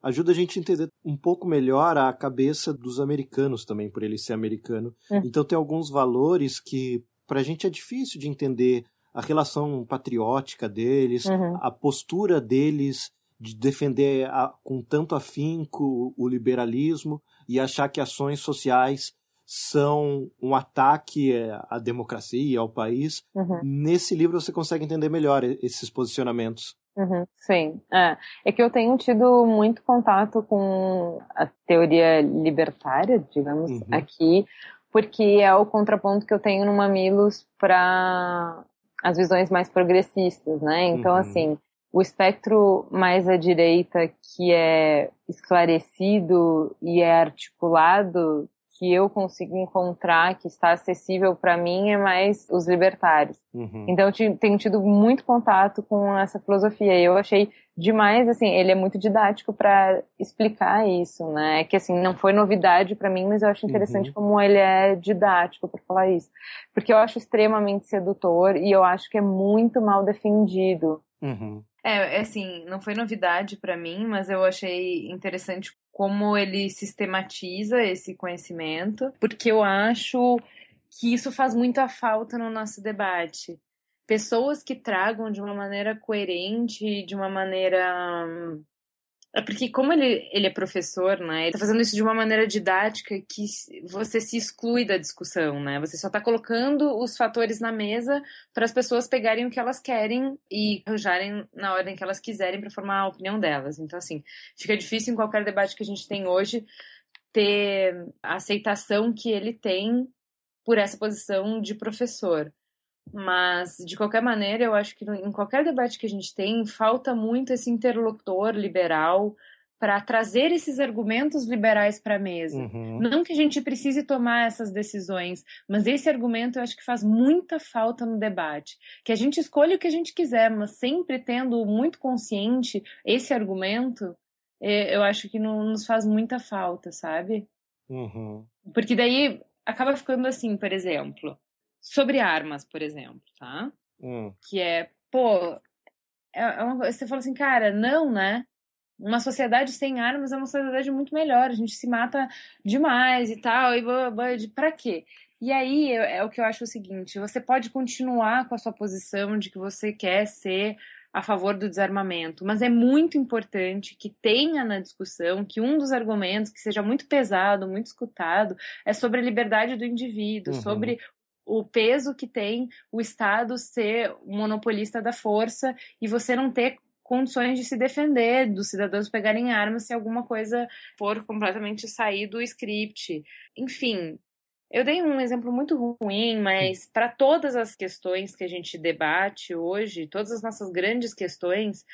ajuda a gente a entender um pouco melhor a cabeça dos americanos também, por ele ser americano. É. Então tem alguns valores que para a gente é difícil de entender a relação patriótica deles, uhum. a postura deles de defender a, com tanto afinco o liberalismo e achar que ações sociais são um ataque é, à democracia, ao país. Uhum. Nesse livro você consegue entender melhor esses posicionamentos. Uhum, sim, é. é. que eu tenho tido muito contato com a teoria libertária, digamos, uhum. aqui, porque é o contraponto que eu tenho no Mamilos para as visões mais progressistas, né? Então, uhum. assim, o espectro mais à direita que é esclarecido e é articulado que eu consigo encontrar que está acessível para mim é mais os libertários. Uhum. Então eu tenho tido muito contato com essa filosofia e eu achei demais assim, ele é muito didático para explicar isso, né? É que assim, não foi novidade para mim, mas eu acho interessante uhum. como ele é didático para falar isso. Porque eu acho extremamente sedutor e eu acho que é muito mal defendido. Uhum. É, é, assim, não foi novidade para mim, mas eu achei interessante como ele sistematiza esse conhecimento, porque eu acho que isso faz muita falta no nosso debate. Pessoas que tragam de uma maneira coerente, de uma maneira hum, é porque como ele, ele é professor, né? Ele tá fazendo isso de uma maneira didática que você se exclui da discussão, né? Você só tá colocando os fatores na mesa para as pessoas pegarem o que elas querem e arranjarem na ordem que elas quiserem para formar a opinião delas. Então, assim, fica difícil em qualquer debate que a gente tem hoje ter a aceitação que ele tem por essa posição de professor. Mas, de qualquer maneira, eu acho que em qualquer debate que a gente tem, falta muito esse interlocutor liberal para trazer esses argumentos liberais para a mesa. Uhum. Não que a gente precise tomar essas decisões, mas esse argumento eu acho que faz muita falta no debate. Que a gente escolha o que a gente quiser, mas sempre tendo muito consciente esse argumento, é, eu acho que não nos faz muita falta, sabe? Uhum. Porque daí acaba ficando assim, por exemplo sobre armas, por exemplo, tá? Hum. Que é, pô, é, é uma, você fala assim, cara, não, né? Uma sociedade sem armas é uma sociedade muito melhor, a gente se mata demais e tal, e para quê? E aí é o que eu acho o seguinte: você pode continuar com a sua posição de que você quer ser a favor do desarmamento, mas é muito importante que tenha na discussão que um dos argumentos que seja muito pesado, muito escutado, é sobre a liberdade do indivíduo, uhum. sobre o peso que tem o Estado ser monopolista da força e você não ter condições de se defender, dos cidadãos pegarem armas se alguma coisa for completamente sair do script. Enfim, eu dei um exemplo muito ruim, mas para todas as questões que a gente debate hoje, todas as nossas grandes questões,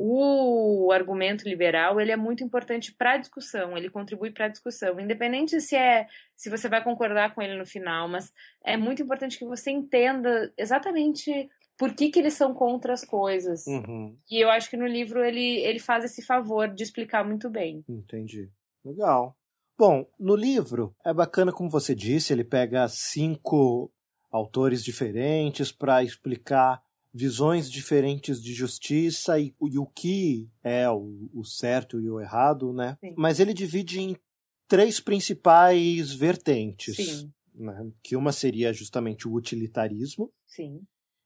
o argumento liberal ele é muito importante para a discussão, ele contribui para a discussão, independente se é se você vai concordar com ele no final, mas é muito importante que você entenda exatamente por que, que eles são contra as coisas. Uhum. E eu acho que no livro ele, ele faz esse favor de explicar muito bem. Entendi. Legal. Bom, no livro é bacana como você disse, ele pega cinco autores diferentes para explicar visões diferentes de justiça e, e o que é o, o, certo e o errado, né? Sim. Mas ele divide em três principais vertentes. Sim. Né? Que uma seria justamente o utilitarismo. Sim.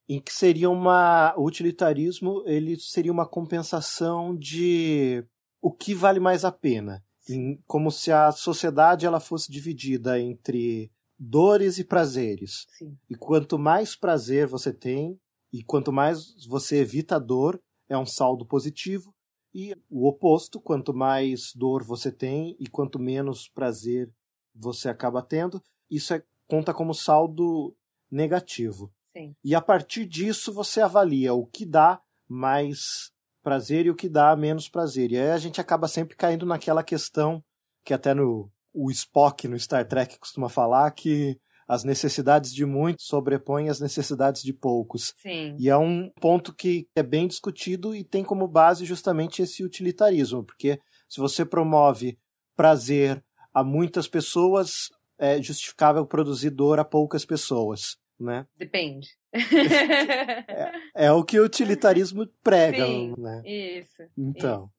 Em que seria uma. O utilitarismo ele seria uma compensação de o que vale mais a pena. Em, como se a sociedade ela fosse dividida entre dores e prazeres. Sim. E quanto mais prazer você tem, e quanto mais você evita a dor, é um saldo positivo. E o oposto, quanto mais dor você tem e quanto menos prazer você acaba tendo, isso é, conta como saldo negativo. Sim. E a partir disso você avalia o que dá mais prazer e o que dá menos prazer. E aí a gente acaba sempre caindo naquela questão que até no o Spock no Star Trek costuma falar que as necessidades de muitos sobrepõem as necessidades de poucos. Sim. E é um ponto que é bem discutido e tem como base justamente esse utilitarismo, porque se você promove prazer a muitas pessoas, é justificável produzir dor a poucas pessoas, né? Depende. é, é, o que o utilitarismo prega, Sim, né? Isso. Então. Isso.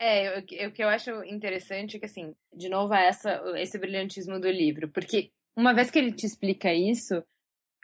É, o que eu acho interessante é que, assim, de novo, essa, esse brilhantismo do livro, porque uma vez que ele te explica isso,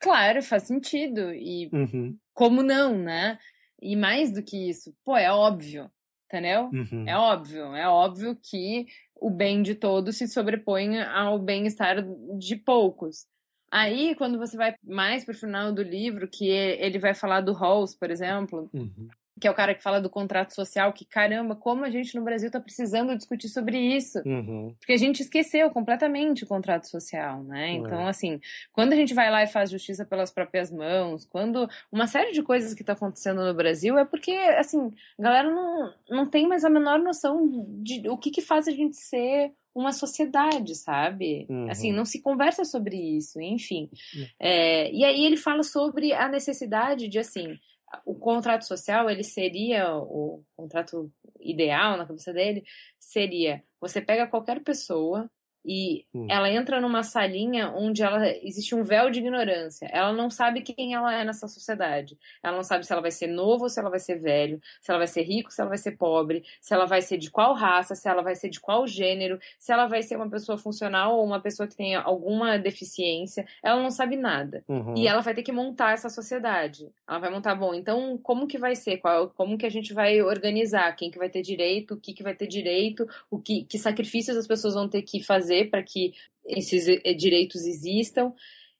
claro, faz sentido. E uhum. como não, né? E mais do que isso, pô, é óbvio, entendeu? Uhum. É óbvio, é óbvio que o bem de todos se sobrepõe ao bem-estar de poucos. Aí, quando você vai mais para o final do livro, que ele vai falar do Rawls, por exemplo, uhum que é o cara que fala do contrato social, que caramba, como a gente no Brasil está precisando discutir sobre isso. Uhum. Porque a gente esqueceu completamente o contrato social, né? É. Então, assim, quando a gente vai lá e faz justiça pelas próprias mãos, quando uma série de coisas que está acontecendo no Brasil é porque, assim, a galera não, não tem mais a menor noção de o que, que faz a gente ser uma sociedade, sabe? Uhum. Assim, não se conversa sobre isso, enfim. Uhum. É, e aí ele fala sobre a necessidade de, assim, o contrato social ele seria o contrato ideal na cabeça dele seria você pega qualquer pessoa e hum. ela entra numa salinha onde ela existe um véu de ignorância. Ela não sabe quem ela é nessa sociedade. Ela não sabe se ela vai ser novo ou se ela vai ser velho, se ela vai ser rico, se ela vai ser pobre, se ela vai ser de qual raça, se ela vai ser de qual gênero, se ela vai ser uma pessoa funcional ou uma pessoa que tem alguma deficiência. Ela não sabe nada. Uhum. E ela vai ter que montar essa sociedade. Ela vai montar, bom, então como que vai ser? Qual, como que a gente vai organizar? Quem que vai ter direito? O que que vai ter direito? O que, que sacrifícios as pessoas vão ter que fazer? fazer para que esses eh, direitos existam.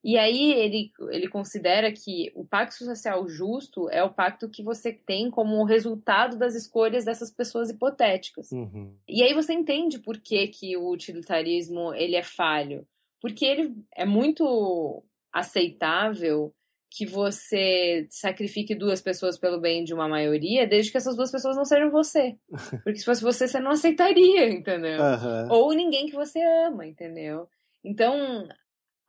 E aí ele, ele considera que o pacto social justo é o pacto que você tem como resultado das escolhas dessas pessoas hipotéticas. Uhum. E aí você entende por que, que o utilitarismo ele é falho. Porque ele é muito aceitável que você sacrifique duas pessoas pelo bem de uma maioria, desde que essas duas pessoas não sejam você. *laughs* Porque se fosse você, você não aceitaria, entendeu? Uhum. Ou ninguém que você ama, entendeu? Então,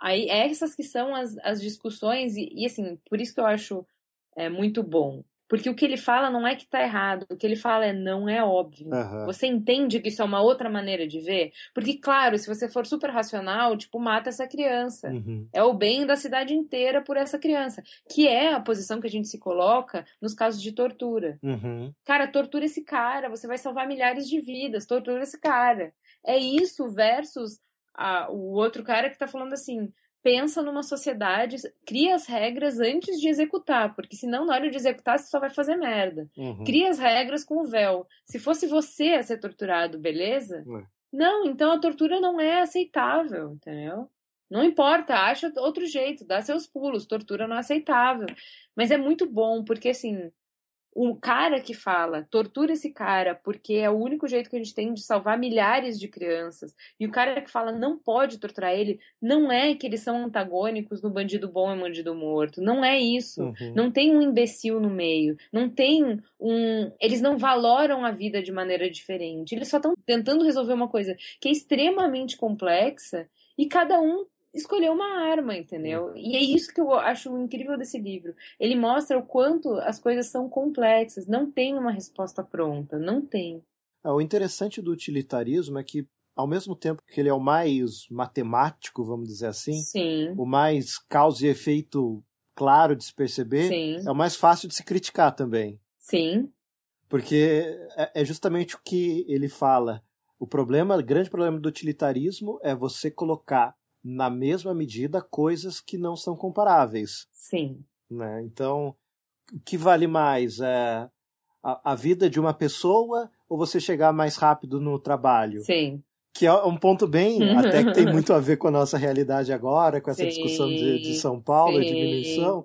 aí essas que são as, as discussões, e, e assim, por isso que eu acho é, muito bom porque o que ele fala não é que tá errado, o que ele fala é não é óbvio. Uhum. Você entende que isso é uma outra maneira de ver? Porque, claro, se você for super racional, tipo, mata essa criança. Uhum. É o bem da cidade inteira por essa criança. Que é a posição que a gente se coloca nos casos de tortura. Uhum. Cara, tortura esse cara, você vai salvar milhares de vidas, tortura esse cara. É isso versus a, o outro cara que tá falando assim, pensa numa sociedade, cria as regras antes de executar, porque senão na hora de executar você só vai fazer merda. Uhum. Cria as regras com o véu. Se fosse você a ser torturado, beleza? Não, então a tortura não é aceitável, entendeu? Não importa, acha outro jeito, dá seus pulos, tortura não é aceitável. Mas é muito bom, porque assim, um cara que fala, tortura esse cara, porque é o único jeito que a gente tem de salvar milhares de crianças, e o cara que fala não pode torturar ele, não é que eles são antagônicos no bandido bom e bandido morto. Não é isso. Uhum. Não tem um imbecil no meio. Não tem um. Eles não valoram a vida de maneira diferente. Eles só estão tentando resolver uma coisa que é extremamente complexa e cada um escolher uma arma, entendeu? Uhum. E é isso que eu acho incrível desse livro. Ele mostra o quanto as coisas são complexas, não tem uma resposta pronta, não tem. É, o interessante do utilitarismo é que, ao mesmo tempo que ele é o mais matemático, vamos dizer assim, Sim. o mais causa e efeito claro de se perceber, Sim. é o mais fácil de se criticar também. Sim. Porque é, é justamente o que ele fala. O problema, o grande problema do utilitarismo é você colocar na mesma medida coisas que não são comparáveis. Sim. Né? Então, o que vale mais? É a, a, vida de uma pessoa ou você chegar mais rápido no trabalho? Sim. Que é um ponto bem, *laughs* até que tem muito a ver com a nossa realidade agora, com essa Sim. discussão de, de, São Paulo Sim. e diminuição.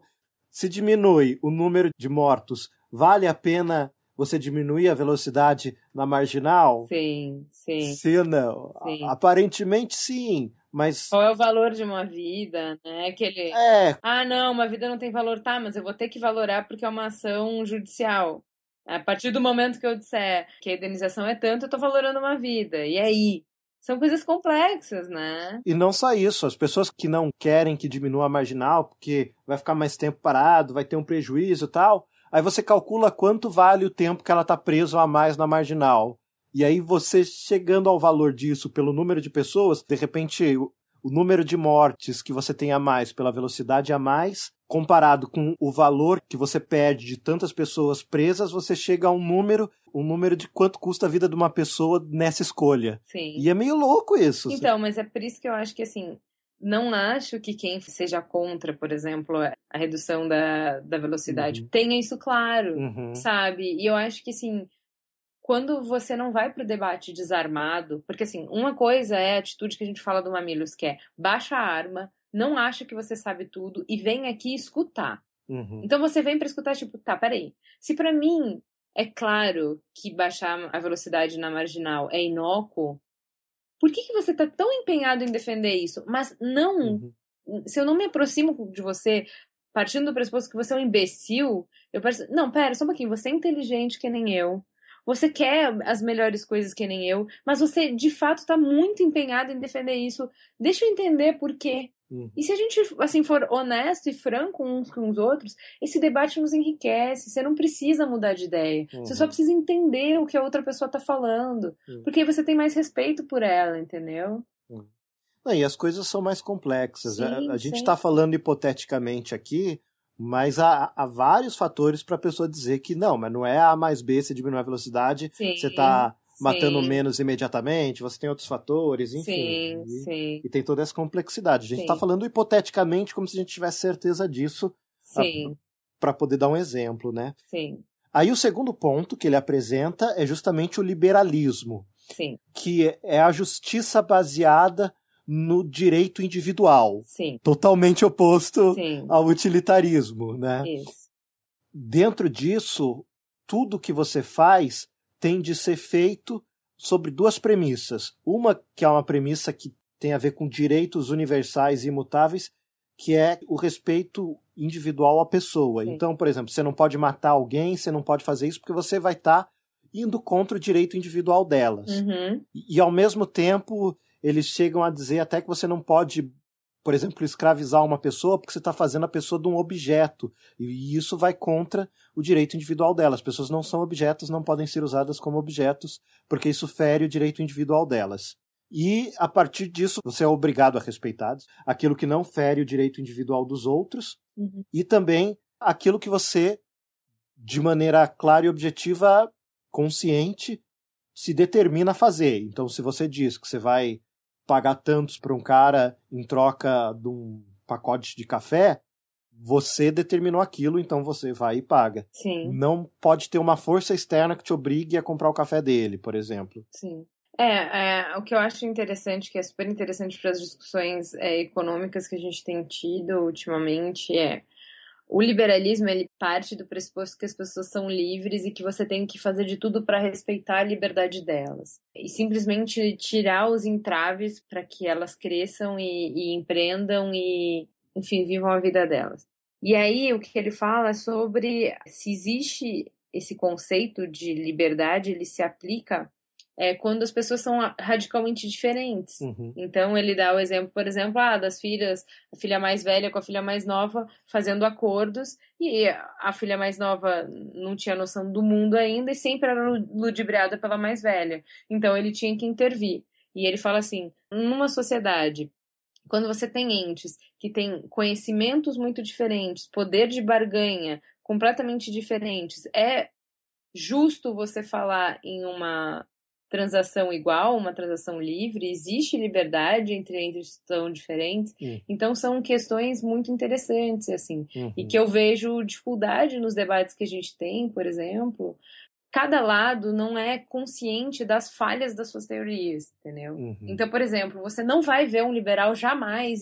Se diminui o número de mortos, vale a pena você diminui a velocidade na marginal? Sim, sim. ou não, sim. aparentemente sim, mas... Qual é o valor de uma vida, né? Aquele... É. Ah, não, uma vida não tem valor, tá, mas eu vou ter que valorar porque é uma ação judicial. A partir do momento que eu disser que a indenização é tanto, eu estou valorando uma vida. E aí? São coisas complexas, né? E não só isso, as pessoas que não querem que diminua a marginal, porque vai ficar mais tempo parado, vai ter um prejuízo e tal, Aí você calcula quanto vale o tempo que ela está preso a mais na marginal. E aí você chegando ao valor disso pelo número de pessoas, de repente o número de mortes que você tem a mais pela velocidade a mais, comparado com o valor que você perde de tantas pessoas presas, você chega a um número, um número de quanto custa a vida de uma pessoa nessa escolha. Sim. E é meio louco isso. Assim. Então, assim. mas é por isso que eu acho que assim, não acho que quem seja contra, por exemplo, a redução da, da velocidade uhum. tenha isso claro, uhum. sabe? E eu acho que, assim, quando você não vai para o debate desarmado, porque, assim, uma coisa é a atitude que a gente fala do Mamilos, que é baixa a arma, não acha que você sabe tudo e vem aqui escutar. Uhum. Então você vem para escutar, tipo, tá, peraí. Se para mim é claro que baixar a velocidade na marginal é inócuo, por que, que você está tão empenhado em defender isso? Mas não. Uhum. Se eu não me aproximo de você, partindo do pressuposto que você é um imbecil, eu Não, pera, só um pouquinho. Você é inteligente que nem eu. Você quer as melhores coisas que nem eu, mas você de fato está muito empenhado em defender isso. Deixa eu entender por quê. Uhum. E se a gente assim for honesto e franco uns com os outros, esse debate nos enriquece. Você não precisa mudar de ideia. Uhum. Você só uhum. precisa entender o que a outra pessoa está falando, uhum. porque você tem mais respeito por ela, entendeu? Hum. Não, e as coisas são mais complexas. É, sim, a, a gente está falando hipoteticamente aqui, mas há, há vários fatores para a pessoa dizer que não, mas não é A mais B, você diminuiu a velocidade, tá Sim. você está matando menos imediatamente, você tem outros fatores, enfim. Sim, e, sim. e tem toda essa complexidade. A gente está falando hipoteticamente como se a gente tivesse certeza disso. Ah, Para poder dar um exemplo, né? Sim. Aí o segundo ponto que ele apresenta é justamente o liberalismo, Sim. que é, é a justiça baseada no direito individual, Sim. totalmente oposto Sim. ao utilitarismo, né? Isso. Dentro disso, tudo que você faz tem de ser feito sobre duas premissas. Uma que é uma premissa que tem a ver com direitos universais e imutáveis, que é o respeito individual à pessoa. Sim. Então, por exemplo, você não pode matar alguém, você não pode fazer isso porque você vai estar tá indo contra o direito individual delas. Uhum. E, e ao mesmo tempo, eles chegam a dizer até que você não pode por exemplo, escravizar uma pessoa porque você está fazendo a pessoa de um objeto. E isso vai contra o direito individual dela. As pessoas não são objetos, não podem ser usadas como objetos, porque isso fere o direito individual delas. E, a partir disso, você é obrigado a respeitar aquilo que não fere o direito individual dos outros uhum. e também aquilo que você, de maneira clara e objetiva, consciente, se determina a fazer. Então, se você diz que você vai pagar tantos para um cara em troca de um pacote de café, você determinou aquilo, então você vai e paga. Sim. Não pode ter uma força externa que te obrigue a comprar o café dele, por exemplo. Sim. É, é o que eu acho interessante, que é super interessante para as discussões é, econômicas que a gente tem tido ultimamente, é o liberalismo ele parte do pressuposto que as pessoas são livres e que você tem que fazer de tudo para respeitar a liberdade delas e simplesmente tirar os entraves para que elas cresçam e, e, empreendam e enfim vivam a vida delas. E aí o que ele fala é sobre se existe esse conceito de liberdade ele se aplica é quando as pessoas são radicalmente diferentes. Uhum. Então ele dá o exemplo, por exemplo, ah, das filhas, a filha mais velha com a filha mais nova fazendo acordos e a filha mais nova não tinha noção do mundo ainda e sempre era ludibriada pela mais velha. Então ele tinha que intervir. E ele fala assim: numa sociedade quando você tem entes que têm conhecimentos muito diferentes, poder de barganha completamente diferentes, é justo você falar em uma transação igual, uma transação livre, existe liberdade entre entes que são diferentes. Uhum. Então são questões muito interessantes assim, uhum. e que eu vejo dificuldade nos debates que a gente tem, por exemplo, cada lado não é consciente das falhas das suas teorias, entendeu? Uhum. Então, por exemplo, você não vai ver um liberal jamais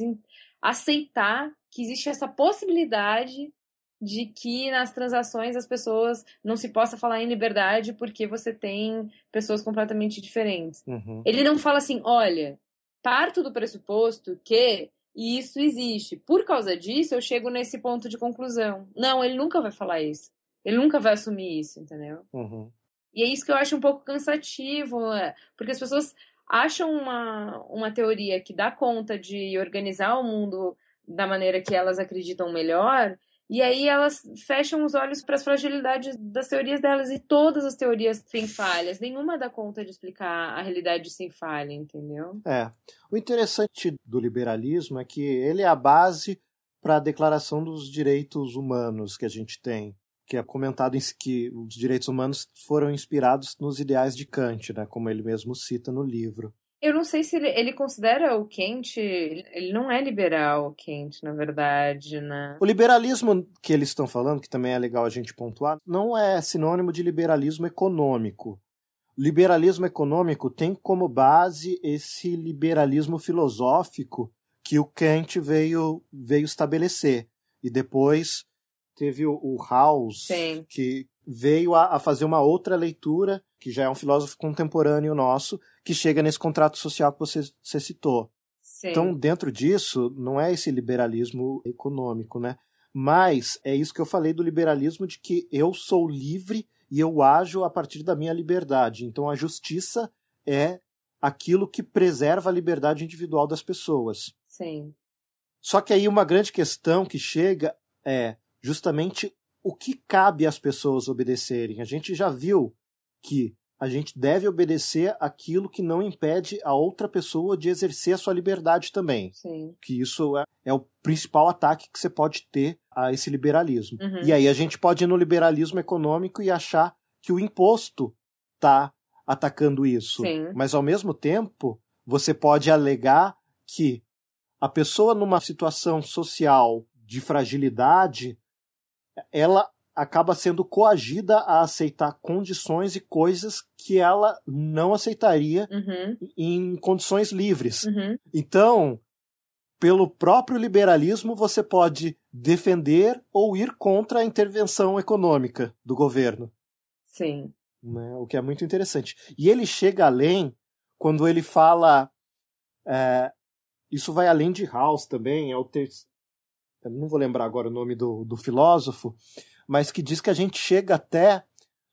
aceitar que existe essa possibilidade de que nas transações as pessoas não se possa falar em liberdade porque você tem pessoas completamente diferentes. Uhum. Ele não fala assim, olha, parto do pressuposto que isso existe. Por causa disso, eu chego nesse ponto de conclusão. Não, ele nunca vai falar isso. Ele nunca vai assumir isso, entendeu? Uhum. E é isso que eu acho um pouco cansativo, é, porque as pessoas acham uma, uma teoria que dá conta de organizar o mundo da maneira que elas acreditam melhor e aí elas fecham os olhos para as fragilidades das teorias delas e todas as teorias têm falhas. Nenhuma dá conta de explicar a realidade sem falha, entendeu? É. O interessante do liberalismo é que ele é a base para a Declaração dos Direitos Humanos que a gente tem, que é comentado em que os direitos humanos foram inspirados nos ideais de Kant, né, como ele mesmo cita no livro. Eu não sei se ele, ele considera o Kent. Ele não é liberal, o Kent, na verdade, né? O liberalismo que eles estão falando, que também é legal a gente pontuar, não é sinônimo de liberalismo econômico. O liberalismo econômico tem como base esse liberalismo filosófico que o Kant veio, veio estabelecer. E depois teve o, o House, Sim. que veio a, a fazer uma outra leitura que já é um filósofo contemporâneo nosso, que chega nesse contrato social que você, você citou. Sim. Então, dentro disso, não é esse liberalismo econômico, né? Mas é isso que eu falei do liberalismo de que eu sou livre e eu ajo a partir da minha liberdade. Então, a justiça é aquilo que preserva a liberdade individual das pessoas. Sim. Só que aí uma grande questão que chega é justamente o que cabe às pessoas obedecerem. A gente já viu que a gente deve obedecer aquilo que não impede a outra pessoa de exercer a sua liberdade também. Sim. Que isso é, é o principal ataque que você pode ter a esse liberalismo. Uhum. E aí a gente pode ir no liberalismo econômico e achar que o imposto está atacando isso. Sim. Mas ao mesmo tempo, você pode alegar que a pessoa numa situação social de fragilidade, ela acaba sendo coagida a aceitar condições e coisas que ela não aceitaria uhum. em condições livres. Uhum. Então, pelo próprio liberalismo, você pode defender ou ir contra a intervenção econômica do governo. Sim. Né? O que é muito interessante. E ele chega além quando ele fala. É, isso vai além de House também, é o ter... não vou lembrar agora o nome do, do filósofo, mas que diz que a gente chega até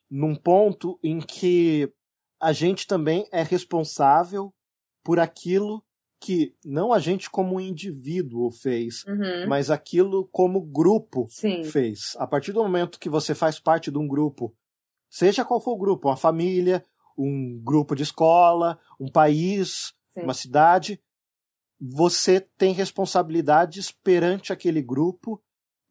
num ponto em que a gente também é responsável por aquilo que não a gente como indivíduo fez, uhum. mas aquilo como grupo Sim. fez. A partir do momento que você faz parte de um grupo, seja qual for o grupo, uma família, um grupo de escola, um país, Sim. uma cidade, você tem responsabilidades perante aquele grupo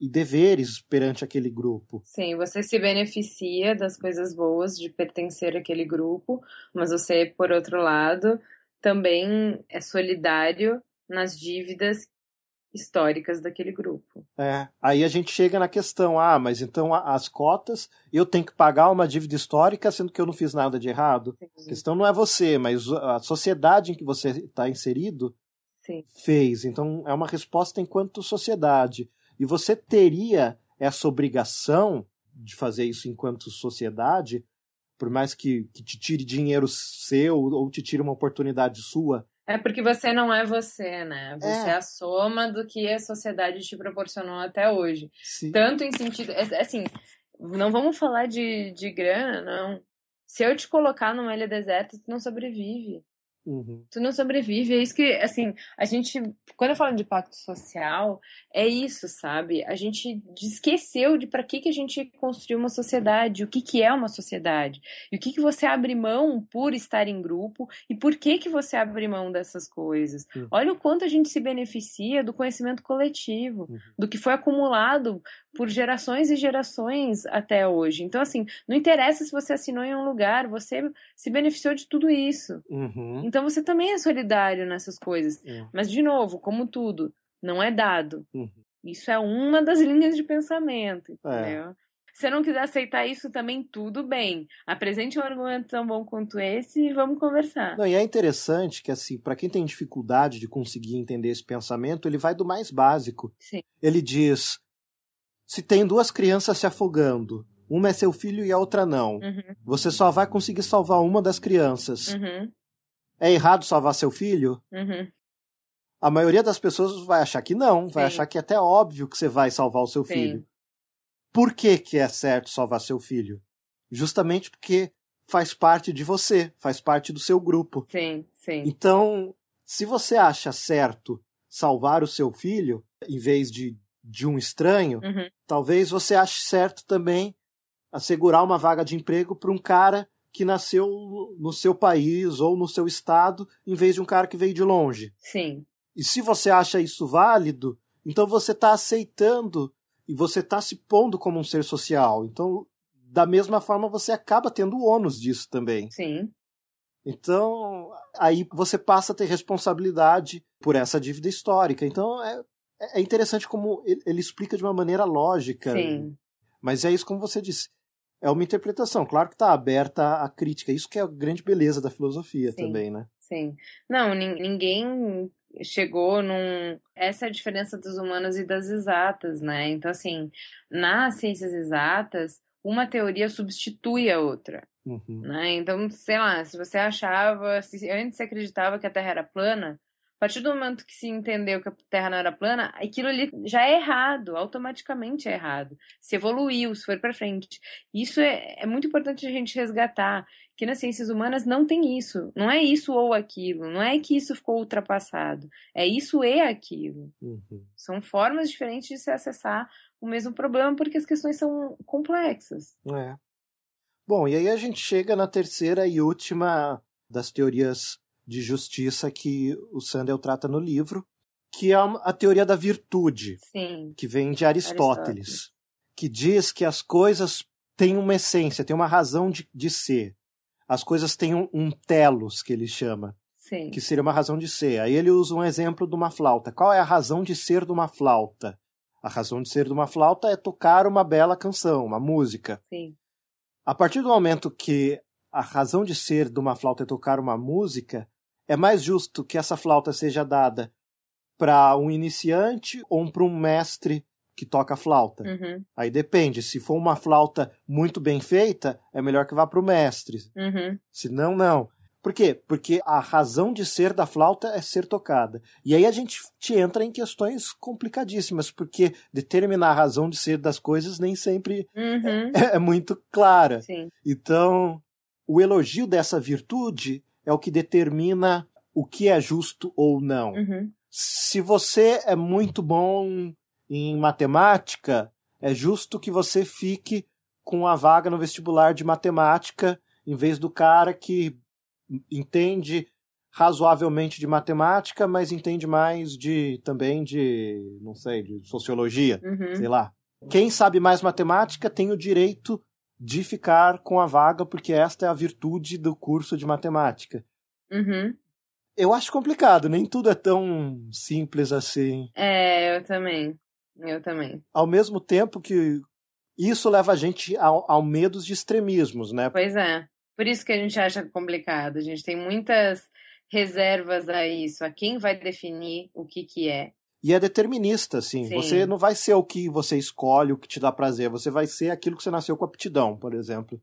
e deveres perante aquele grupo. Sim, você se beneficia das coisas boas de pertencer àquele grupo, mas você, por outro lado, também é solidário nas dívidas históricas daquele grupo. É, aí a gente chega na questão, ah, mas então as cotas, eu tenho que pagar uma dívida histórica sendo que eu não fiz nada de errado? Sim. A questão não é você, mas a sociedade em que você está inserido Sim. fez. Então é uma resposta enquanto sociedade. E você teria essa obrigação de fazer isso enquanto sociedade, por mais que, que te tire dinheiro seu ou te tire uma oportunidade sua, é porque você não é você, né? Você é, é a soma do que a sociedade te proporcionou até hoje. Sim. Tanto em sentido. É, é assim, não vamos falar de, de grana, não. Se eu te colocar numa ilha deserta, tu não sobrevive. Uhum. Tu não sobrevive, é isso que, assim, a gente, quando eu falo de pacto social, é isso, sabe? A gente esqueceu de para que, que a gente construiu uma sociedade, o que, que é uma sociedade, e o que, que você abre mão por estar em grupo, e por que, que você abre mão dessas coisas. Uhum. Olha o quanto a gente se beneficia do conhecimento coletivo, uhum. do que foi acumulado por gerações e gerações até hoje. Então, assim, não interessa se você assinou em um lugar, você se beneficiou de tudo isso. Uhum. Então, então você também é solidário nessas coisas. É. Mas, de novo, como tudo, não é dado. Uhum. Isso é uma das linhas de pensamento, É. Se não quiser aceitar isso também, tudo bem. Apresente um argumento tão bom quanto esse e vamos conversar. Não, e é interessante que, assim, para quem tem dificuldade de conseguir entender esse pensamento, ele vai do mais básico. Sim. Ele diz: se tem duas crianças se afogando, uma é seu filho e a outra não, uhum. você só vai conseguir salvar uma das crianças. Uhum é errado salvar seu filho? Uhum. A maioria das pessoas vai achar que não, vai Sim. achar que é até óbvio que você vai salvar o seu Sim. filho. Por que, que é certo salvar seu filho? Justamente porque faz parte de você, faz parte do seu grupo. Sim, sim. Então, se você acha certo salvar o seu filho em vez de, de um estranho, uhum. talvez você ache certo também assegurar uma vaga de emprego para um cara que nasceu no seu país ou no seu estado, em vez de um cara que veio de longe. Sim. E se você acha isso válido, então você está aceitando e você está se pondo como um ser social. Então, da mesma forma, você acaba tendo o ônus disso também. Sim. Então, aí você passa a ter responsabilidade por essa dívida histórica. Então, é, é interessante como ele, ele explica de uma maneira lógica. Sim. Mas é isso como você disse é uma interpretação. Claro que está aberta à crítica. Isso que é a grande beleza da filosofia sim, também, né? Sim. Não, ninguém chegou num. Essa é a diferença dos humanos e das exatas, né? Então, assim, nas ciências exatas, uma teoria substitui a outra. Uhum. Né? Então, sei lá, se você achava, se antes você acreditava que a Terra era plana, a partir do momento que se entendeu que a Terra não era plana, aquilo ali já é errado, automaticamente é errado. Se evoluiu, se foi para frente. Isso é, é muito importante a gente resgatar, que nas ciências humanas não tem isso. Não é isso ou aquilo, não é que isso ficou ultrapassado. É isso e aquilo. Uhum. São formas diferentes de se acessar o mesmo problema, porque as questões são complexas. É. Bom, e aí a gente chega na terceira e última das teorias de justiça que o Sandel trata no livro, que é a teoria da virtude, Sim. que vem de Aristóteles, Aristóteles, que diz que as coisas têm uma essência, têm uma razão de, de ser. As coisas têm um, um telos, que ele chama, Sim. que seria uma razão de ser. Aí ele usa um exemplo de uma flauta. Qual é a razão de ser de uma flauta? A razão de ser de uma flauta é tocar uma bela canção, uma música. Sim. A partir do momento que a razão de ser de uma flauta é tocar uma música, é mais justo que essa flauta seja dada para um iniciante ou para um mestre que toca flauta. Uhum. Aí depende. Se for uma flauta muito bem feita, é melhor que vá para o mestre. Uhum. Se não, não. Por quê? Porque a razão de ser da flauta é ser tocada. E aí a gente te entra em questões complicadíssimas, porque determinar a razão de ser das coisas nem sempre uhum. é, é, muito clara. Sim. Então, o elogio dessa virtude é o que determina o que é justo ou não. Uhum. Se você é muito bom em matemática, é justo que você fique com a vaga no vestibular de matemática, em vez do cara que entende razoavelmente de matemática, mas entende mais de também de, não sei, de sociologia, uhum. sei lá. Quem sabe mais matemática tem o direito de ficar com a vaga, porque esta é a virtude do curso de matemática. Uhum. Eu acho complicado, nem tudo é tão simples assim. É, eu também. Eu também. Ao mesmo tempo que isso leva a gente ao, ao medo de extremismos, né? Pois é. Por isso que a gente acha complicado. A gente tem muitas reservas a isso, a quem vai definir o que, que é e é determinista, assim. Sim. Você não vai ser o que você escolhe, o que te dá prazer. Você vai ser aquilo que você nasceu com aptidão, por exemplo.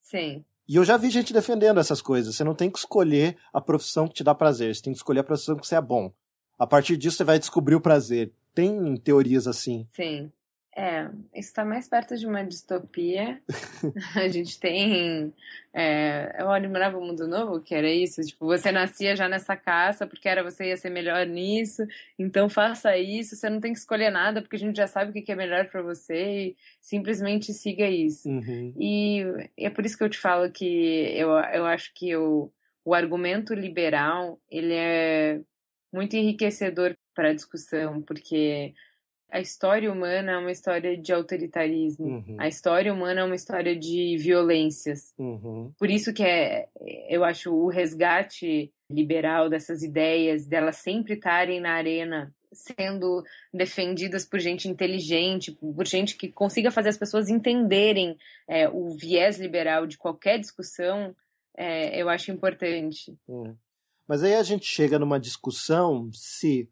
Sim. E eu já vi gente defendendo essas coisas. Você não tem que escolher a profissão que te dá prazer. Você tem que escolher a profissão que você é bom. A partir disso, você vai descobrir o prazer. Tem teorias assim. Sim. É, está mais perto de uma distopia. *laughs* a gente tem. É, eu lembrava o Mundo Novo, que era isso. Tipo, você nascia já nessa caça, porque era você ia ser melhor nisso, então faça isso. Você não tem que escolher nada, porque a gente já sabe o que é melhor para você e simplesmente siga isso. Uhum. E é por isso que eu te falo que eu, eu acho que o o argumento liberal ele é muito enriquecedor para a discussão, porque a história humana é uma história de autoritarismo. Uhum. A história humana é uma história de violências. Uhum. Por isso que é, eu acho o resgate liberal dessas ideias, delas sempre estarem na arena sendo defendidas por gente inteligente, por gente que consiga fazer as pessoas entenderem é, o viés liberal de qualquer discussão, é, eu acho importante. Hum. Mas aí a gente chega numa discussão se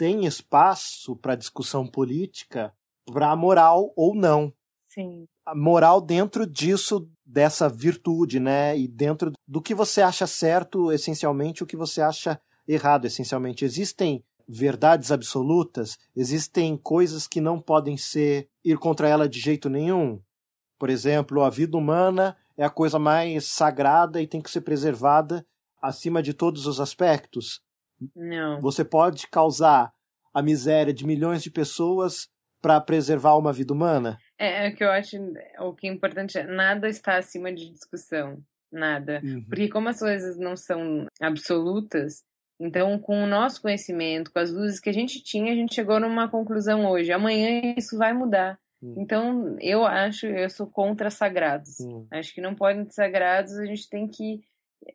tem espaço para discussão política, para moral ou não. Sim. A moral dentro disso dessa virtude, né? E dentro do que você acha certo, essencialmente, o que você acha errado, essencialmente. Existem verdades absolutas, existem coisas que não podem ser ir contra ela de jeito nenhum. Por exemplo, a vida humana é a coisa mais sagrada e tem que ser preservada acima de todos os aspectos. Não. Você pode causar a miséria de milhões de pessoas para preservar uma vida humana? É, é, o que eu acho, o que é importante é, nada está acima de discussão, nada. Uhum. Porque como as coisas não são absolutas, então com o nosso conhecimento, com as luzes que a gente tinha, a gente chegou numa conclusão hoje. Amanhã isso vai mudar. Hum. Então, eu acho, eu sou contra sagrados. Uhum. Acho que não podem ser sagrados, a gente tem que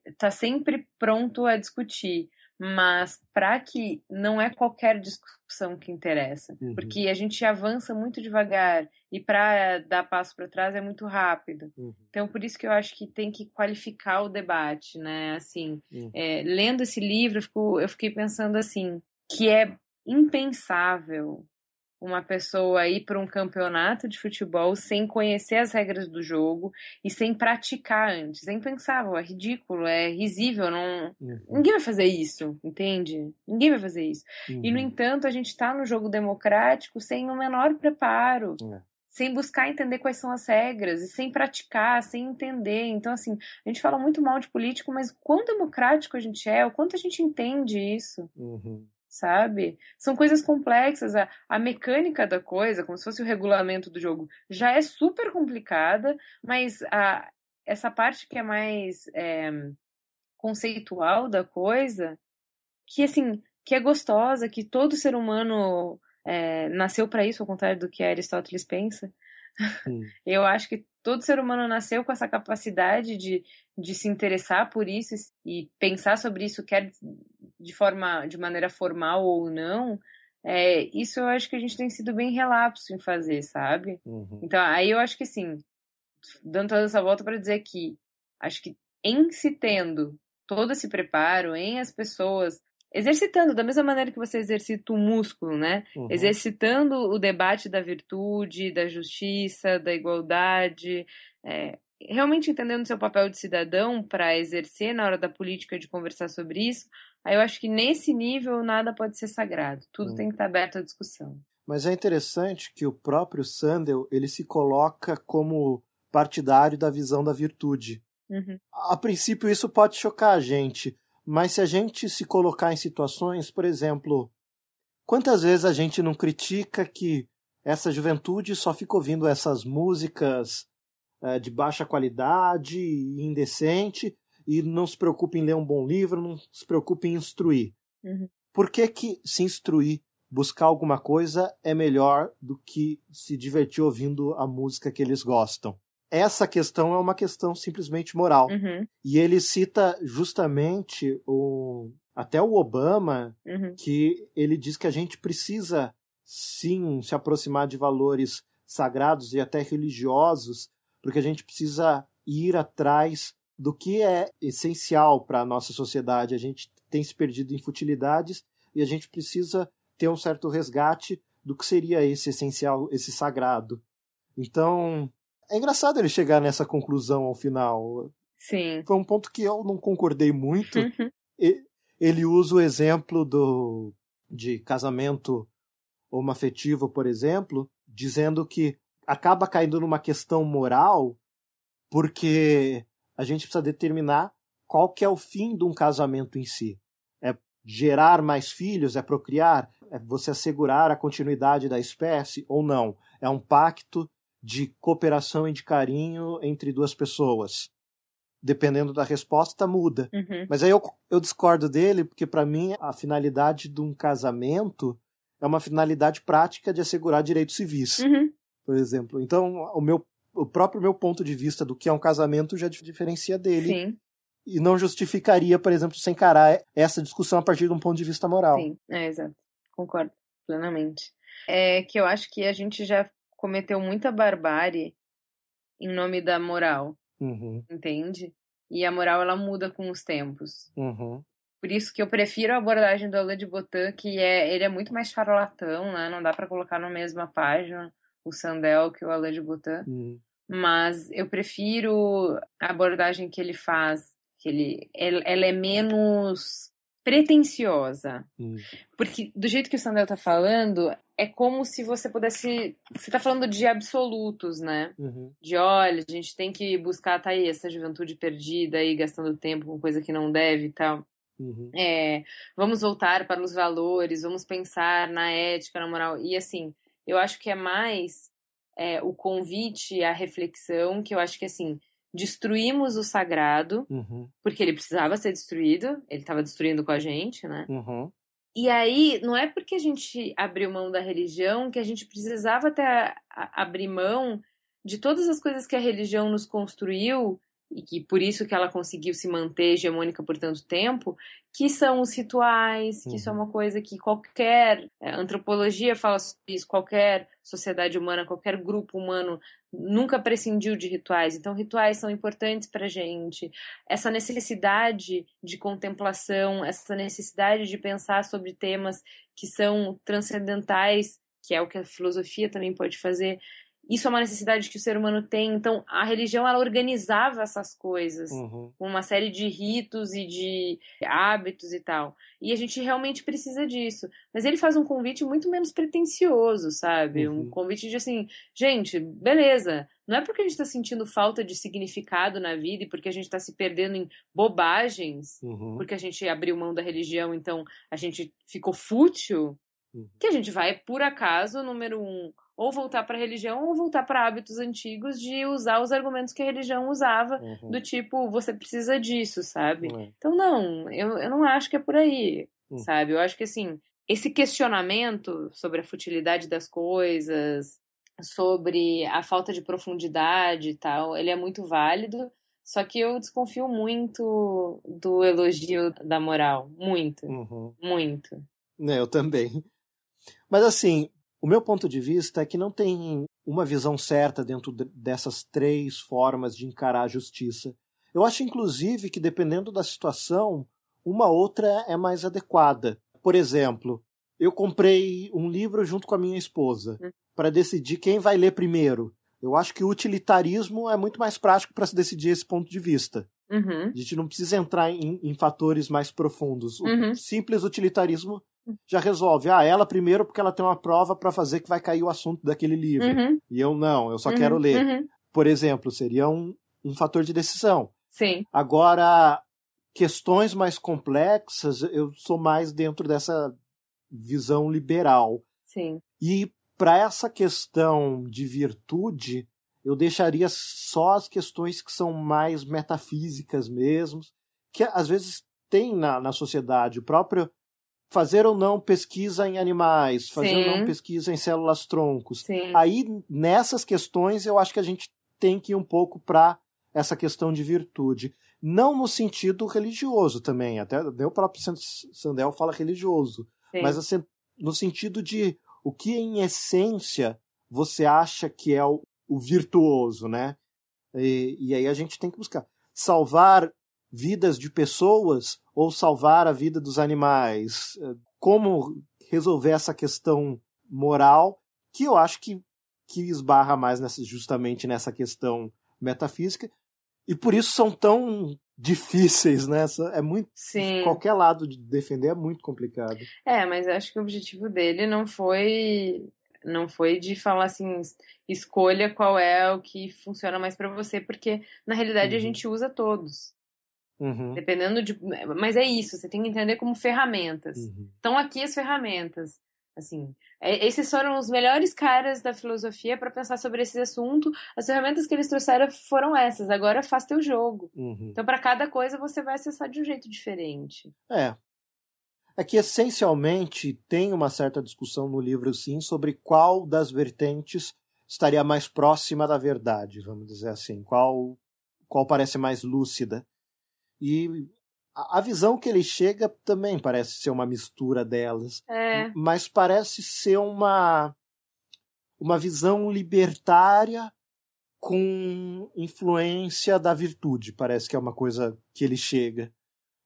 estar tá sempre pronto a discutir mas para que não é qualquer discussão que interessa, uhum. porque a gente avança muito devagar e para dar passo para trás é muito rápido. Uhum. Então por isso que eu acho que tem que qualificar o debate, né? Assim, uhum. é, lendo esse livro eu, fico, eu fiquei pensando assim que é impensável uma pessoa ir para um campeonato de futebol sem conhecer as regras do jogo e sem praticar antes. É impensável, é ridículo, é risível, não... Uhum. ninguém vai fazer isso, entende? Ninguém vai fazer isso. Uhum. E, no uhum. entanto, a gente está no jogo democrático sem o menor preparo. Uhum. Sem buscar entender quais são as regras e sem praticar, sem entender. Então, assim, a gente fala muito mal de político, mas o quão democrático a gente é, o quanto a gente entende isso. Uhum sabe? São coisas complexas. A, a mecânica da coisa, como se fosse o regulamento do jogo, já é super complicada, mas a, essa parte que é mais é, conceitual da coisa, que assim, que é gostosa, que todo ser humano é, nasceu para isso, ao contrário do que Aristóteles pensa. *laughs* Eu acho que todo ser humano nasceu com essa capacidade de, de se interessar por isso e pensar sobre isso, quer de forma, de maneira formal ou não, é, isso eu acho que a gente tem sido bem relapso em fazer, sabe? Uhum. Então, aí eu acho que assim, dando toda essa volta para dizer que acho que em se tendo todo esse preparo, em as pessoas exercitando da mesma maneira que você exercita o músculo, né? Uhum. Exercitando o debate da virtude, da justiça, da igualdade, é, realmente entendendo seu papel de cidadão para exercer na hora da política de conversar sobre isso, Aí eu acho que nesse nível nada pode ser sagrado, tudo hum. tem que estar aberto à discussão. Mas é interessante que o próprio Sandel ele se coloca como partidário da visão da virtude. Uhum. A princípio isso pode chocar a gente, mas se a gente se colocar em situações, por exemplo, quantas vezes a gente não critica que essa juventude só fica ouvindo essas músicas é, de baixa qualidade e indecente e não se preocupe em ler um bom livro, não se preocupe em instruir. Uhum. Por que, que se instruir, buscar alguma coisa é melhor do que se divertir ouvindo a música que eles gostam? Essa questão é uma questão simplesmente moral. Uhum. E ele cita justamente o, até o Obama, uhum. que ele diz que a gente precisa sim se aproximar de valores sagrados e até religiosos, porque a gente precisa ir atrás do que é essencial para a nossa sociedade. A gente tem se perdido em futilidades e a gente precisa ter um certo resgate do que seria esse essencial, esse sagrado. Então, é engraçado ele chegar nessa conclusão ao final. Sim. Foi um ponto que eu não concordei muito. Uhum. ele usa o exemplo do, de casamento homoafetivo, por exemplo, dizendo que acaba caindo numa questão moral porque a gente precisa determinar qual que é o fim de um casamento em si. É gerar mais filhos, é procriar, é você assegurar a continuidade da espécie ou não. É um pacto de cooperação e de carinho entre duas pessoas. Dependendo da resposta, muda. Uhum. Mas aí eu, eu discordo dele, porque para mim a finalidade de um casamento é uma finalidade prática de assegurar direitos civis, uhum. por exemplo. Então, o meu o próprio meu ponto de vista do que é um casamento já diferencia dele. Sim. E não justificaria, por exemplo, se encarar essa discussão a partir de um ponto de vista moral. Sim, é, exato. Concordo plenamente. É que eu acho que a gente já cometeu muita barbárie em nome da moral. Uhum. Entende? E a moral, ela muda com os tempos. Uhum. Por isso que eu prefiro a abordagem do Alain de Botan, que é, ele é muito mais charlatão, né? Não dá para colocar na mesma página o Sandel que o Alain de Botan. Uhum mas eu prefiro a abordagem que ele faz, que ele, ela é menos pretensiosa. Hum. Porque do jeito que o Sandel tá falando, é como se você pudesse. Você tá falando de absolutos, né? Uhum. De olha, a gente tem que buscar, tá aí, essa juventude perdida aí, gastando tempo com coisa que não deve e tal. Uhum. É, vamos voltar para os valores, vamos pensar na ética, na moral. E assim, eu acho que é mais é, o convite à reflexão, que eu acho que assim, destruímos o sagrado, uhum. porque ele precisava ser destruído, ele estava destruindo com a gente, né? Uhum. E aí, não é porque a gente abriu mão da religião que a gente precisava até abrir mão de todas as coisas que a religião nos construiu e que por isso que ela conseguiu se manter hegemônica por tanto tempo, que são os rituais, que uhum. isso é uhum. uma coisa que qualquer é, antropologia fala sobre isso, qualquer sociedade humana, qualquer grupo humano nunca prescindiu de rituais. Então, rituais são importantes para gente. Essa necessidade de contemplação, essa necessidade de pensar sobre temas que são transcendentais, que é o que a filosofia também pode fazer, isso é uma necessidade que o ser humano tem. Então, a religião ela organizava essas coisas, uhum. uma série de ritos e de hábitos e tal. E a gente realmente precisa disso. Mas ele faz um convite muito menos pretencioso, sabe? Uhum. Um convite de assim, gente, beleza. Não é porque a gente está sentindo falta de significado na vida e porque a gente está se perdendo em bobagens, uhum. porque a gente abriu mão da religião, então a gente ficou fútil, uhum. que a gente vai, por acaso, número um ou voltar para a religião ou voltar para hábitos antigos de usar os argumentos que a religião usava, uhum. do tipo, você precisa disso, sabe? Uhum. Então, não, eu, eu não acho que é por aí, uhum. sabe? Eu acho que, assim, esse questionamento sobre a futilidade das coisas, sobre a falta de profundidade e tal, ele é muito válido, só que eu desconfio muito do elogio da moral, muito, uhum. muito. Né, eu também. Mas assim, o meu ponto de vista é que não tem uma visão certa dentro dessas três formas de encarar a justiça. Eu acho, inclusive, que dependendo da situação, uma outra é mais adequada. Por exemplo, eu comprei um livro junto com a minha esposa hum. para decidir quem vai ler primeiro. Eu acho que o utilitarismo é muito mais prático para se decidir esse ponto de vista. Uhum. A gente não precisa entrar em, em fatores mais profundos. O uhum. simples utilitarismo já resolve. Ah, ela primeiro porque ela tem uma prova para fazer que vai cair o assunto daquele livro. Uhum. E eu não, eu só uhum. quero ler. Uhum. Por exemplo, seria um, um fator de decisão. Sim. Agora, questões mais complexas, eu sou mais dentro dessa visão liberal. Sim. E para essa questão de virtude, eu deixaria só as questões que são mais metafísicas mesmo, que às vezes tem na, na sociedade. O próprio fazer ou não pesquisa em animais, fazer Sim. ou não pesquisa em células troncos. Sim. Aí, nessas questões, eu acho que a gente tem que ir um pouco para essa questão de virtude. Não no sentido religioso também, até o próprio Sandel fala religioso, Sim. mas assim, no sentido de o que em essência você acha que é o, o virtuoso, né? E, e aí a gente tem que buscar. Salvar vidas de pessoas ou salvar a vida dos animais? Eh, como resolver essa questão moral que eu acho que, que esbarra mais nessa, justamente nessa questão metafísica e por isso são tão difíceis, né? É muito Sim. qualquer lado de defender é muito complicado. É, mas acho que o objetivo dele não foi não foi de falar assim, escolha qual é o que funciona mais para você, porque na realidade uhum. a gente usa todos. Uhum. Dependendo de. Mas é isso, você tem que entender como ferramentas. Uhum. Estão aqui as ferramentas. Assim, é, esses foram os melhores caras da filosofia para pensar sobre esse assunto. As ferramentas que eles trouxeram foram essas. Agora faz teu jogo. Uhum. Então, para cada coisa, você vai acessar de um jeito diferente. É. É que, essencialmente, tem uma certa discussão no livro, sim, sobre qual das vertentes estaria mais próxima da verdade, vamos dizer assim. Qual, qual parece mais lúcida e a visão que ele chega também parece ser uma mistura delas. É. Mas parece ser uma, uma visão libertária com influência da virtude. Parece que é uma coisa que ele chega.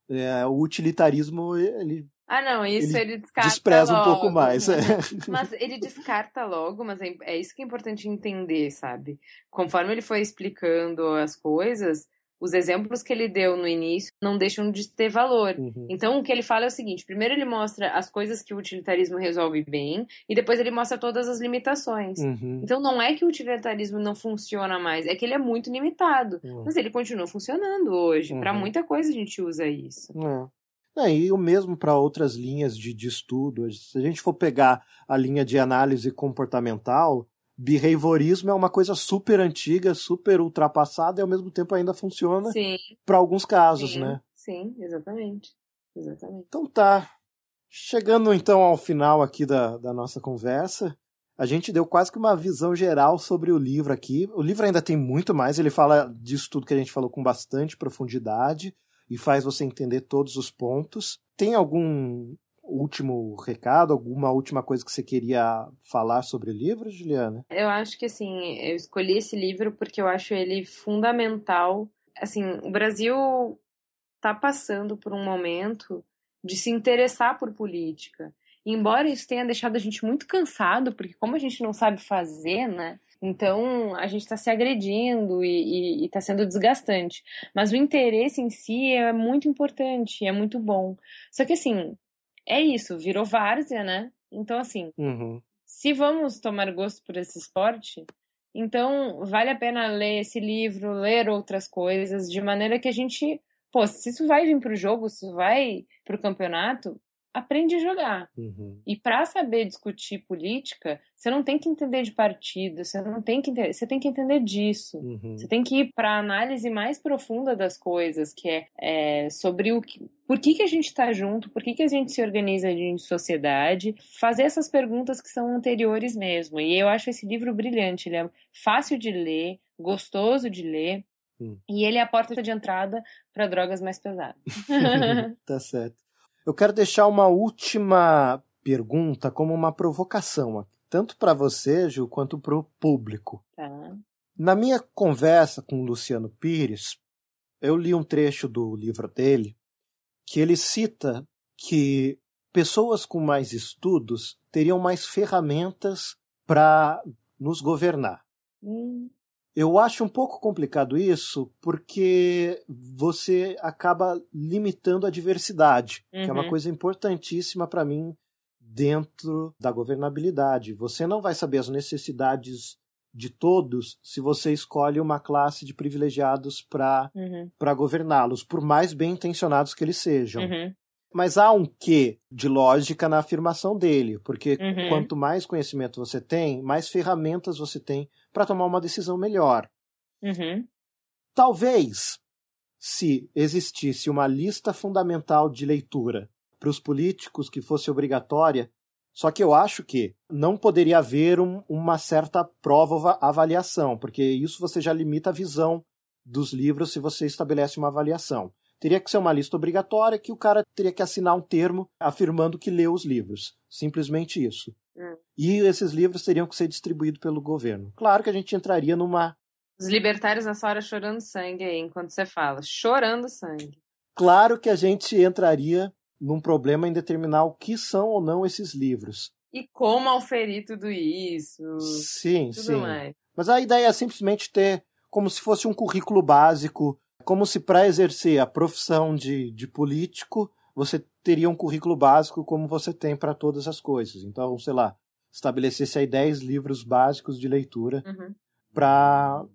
É, o utilitarismo, ele. Ah, não, isso ele, ele descarta. Despreza logo, um pouco mais. Né? É. *laughs* Mas ele descarta logo, mas é, é isso que é importante entender, sabe? Conforme ele foi explicando as coisas, os exemplos que ele deu no início não deixam de ter valor. Uhum. Então, o que ele fala é o seguinte: primeiro, ele mostra as coisas que o utilitarismo resolve bem, e depois, ele mostra todas as limitações. Uhum. Então, não é que o utilitarismo não funciona mais, é que ele é muito limitado. Uhum. Mas ele continua funcionando hoje. Para uhum. muita coisa, a gente usa isso. É, é e o mesmo para outras linhas de, de estudo. Se a gente for pegar a linha de análise comportamental, behaviorismo é uma coisa super antiga, super ultrapassada e ao mesmo tempo ainda funciona para alguns casos, Sim. né? Sim, exatamente. exatamente. Então tá. Chegando então ao final aqui da, da nossa conversa, a gente deu quase que uma visão geral sobre o livro aqui. O livro ainda tem muito mais, ele fala disso tudo que a gente falou com bastante profundidade e faz você entender todos os pontos. Tem algum último recado, alguma última coisa que você queria falar sobre o livro, Juliana? Eu acho que assim, eu escolhi esse livro porque eu acho ele fundamental. Assim, o Brasil está passando por um momento de se interessar por política. Embora isso tenha deixado a gente muito cansado, porque como a gente não sabe fazer, né? Então a gente está se agredindo e está sendo desgastante. Mas o interesse em si é muito importante, é muito bom. Só que assim, é isso, virou várzea, né? Então, assim, uhum. se vamos tomar gosto por esse esporte, então vale a pena ler esse livro, ler outras coisas, de maneira que a gente, pô, se isso vai vir para o jogo, se isso vai para o campeonato, aprende a jogar. Uhum. E para saber discutir política, você não tem que entender de partido, você não tem que entender, você tem que entender disso. Uhum. Você tem que ir para a análise mais profunda das coisas, que é, é sobre o que, por que, que a gente está junto, por que, que a gente se organiza em sociedade, fazer essas perguntas que são anteriores mesmo. E eu acho esse livro brilhante, ele é fácil de ler, gostoso de ler. Hum. E ele é a porta de entrada para drogas mais pesadas. *laughs* tá certo. Eu quero deixar uma última pergunta como uma provocação, tanto para você, Gil, quanto para o público. Tá. Na minha conversa com o Luciano Pires, eu li um trecho do livro dele que ele cita que pessoas com mais estudos teriam mais ferramentas para nos governar. Hum. Eu acho um pouco complicado isso, porque você acaba limitando a diversidade, uhum. que é uma uhum. coisa importantíssima para mim dentro da governabilidade. Você não vai saber as necessidades de todos se você escolhe uma classe de privilegiados para uhum. governá-los, por mais bem intencionados que eles sejam. Uhum. Mas há um quê de lógica na afirmação dele, porque uhum. quanto mais conhecimento você tem, mais ferramentas você tem para tomar uma decisão melhor. Uhum. Talvez, se existisse uma lista fundamental de leitura para os políticos que fosse obrigatória, só que eu acho que não poderia haver um, uma certa prova avaliação, porque isso você já limita a visão dos livros se você estabelece uma avaliação. Teria que ser uma lista obrigatória que o cara teria que assinar um termo afirmando que leu os livros. Simplesmente isso. Hum. E esses livros teriam que ser distribuídos pelo governo. Claro que a gente entraria numa. Os libertários nessa hora chorando sangue aí, enquanto você fala. Chorando sangue. Claro que a gente entraria num problema em determinar o que são ou não esses livros. E como auferir tudo isso. Sim, tudo sim. Mais. Mas a ideia é simplesmente ter como se fosse um currículo básico como se para exercer a profissão de, de político você teria um currículo básico como você tem para todas as coisas. Então, sei lá, estabelecesse aí 10 livros básicos de leitura uhum. para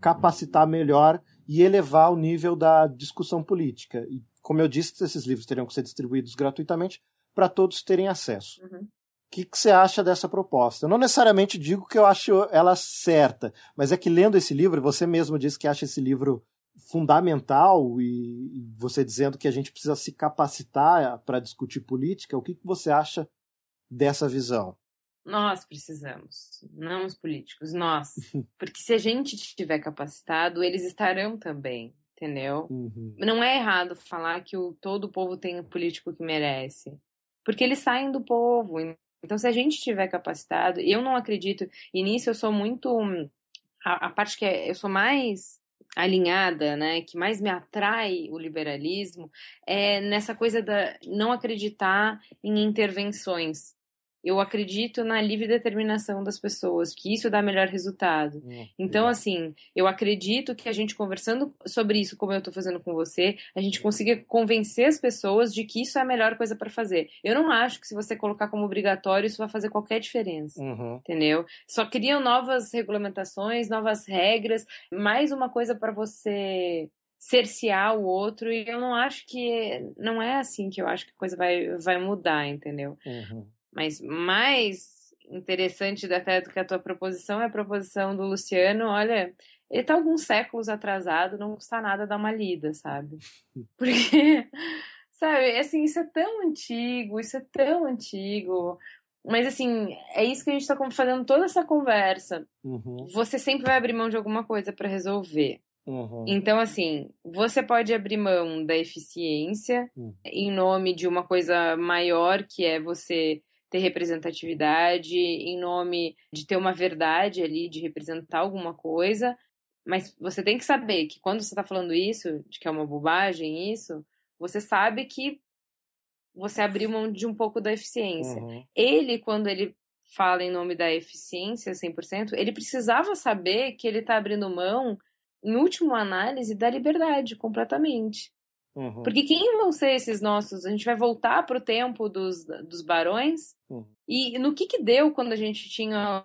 capacitar melhor e elevar o nível da discussão política. E, como eu disse, esses livros teriam que ser distribuídos gratuitamente para todos terem acesso. Uhum. O uhum. que, que você acha dessa proposta? Eu não necessariamente digo que eu acho ela certa, mas é que lendo esse livro, você mesmo disse que acha esse livro fundamental e você dizendo que a gente precisa se capacitar eh, para discutir política, o que você acha dessa visão? Nós precisamos, não os políticos, nós. Uhum. Porque se a gente estiver capacitado, eles estarão também, entendeu? Uhum. Não é errado falar que o, todo o povo tem o político que merece. Porque eles saem do povo. Então, se a gente estiver capacitado, eu não acredito, e nisso eu sou muito. Hum, a, a parte que é, eu sou mais alinhada, né, que mais me atrai o liberalismo é nessa coisa da não acreditar em intervenções, eu acredito na livre determinação das pessoas, que isso dá melhor resultado. É, é então, é. assim, eu acredito que a gente conversando sobre isso, como eu estou fazendo com você, a gente consiga convencer as pessoas de que isso é a melhor coisa para fazer. Eu não acho que se você colocar como obrigatório, isso vai fazer qualquer diferença. Uhum. Entendeu? Só criam novas regulamentações, novas regras, mais uma coisa para você cercear o outro e eu não acho que não é assim que eu acho que a coisa vai, vai mudar, entendeu? Uhum. Mas mais interessante até do que a tua proposição é a proposição do Luciano, olha, ele tá alguns séculos atrasado, não custa nada dar uma lida, sabe? *laughs* Porque, sabe, é assim, isso é tão antigo, isso é tão antigo. Mas assim, é isso que a gente está fazendo toda essa conversa. Uhum. Você sempre vai abrir mão de alguma coisa para resolver. Uhum. Então, assim, você pode abrir mão da eficiência uhum. em nome de uma coisa maior que é você ter representatividade, em nome de ter uma verdade ali, de representar alguma coisa. Mas você tem que saber que quando você está falando isso, de que é uma bobagem isso, você sabe que você abriu mão de um pouco da eficiência. Uhum. Ele, quando ele fala em nome da eficiência 100%, ele precisava saber que ele está abrindo mão, em última análise, da liberdade completamente. Uhum. Porque quem vão ser esses nossos? A gente vai voltar para o tempo dos, dos barões? Uhum. E no que, que deu quando a gente tinha,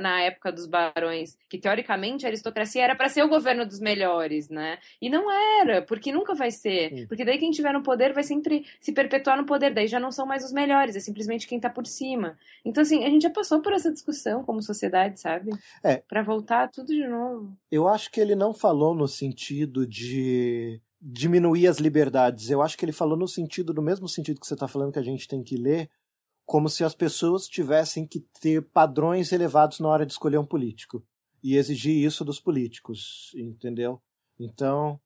na época dos barões, que teoricamente a aristocracia era para ser o governo dos melhores, né? E não era, porque nunca vai ser. Uhum. Porque daí quem tiver no poder vai sempre se perpetuar no poder, daí já não são mais os melhores, é simplesmente quem está por cima. Então, assim, a gente já passou por essa discussão como sociedade, sabe? É. Para voltar tudo de novo. Eu acho que ele não falou no sentido de diminuir as liberdades. Eu acho que ele falou no sentido, no mesmo sentido que você está falando que a gente tem que ler, como se as pessoas tivessem que ter padrões elevados na hora de escolher um político e exigir isso dos políticos, entendeu? Então,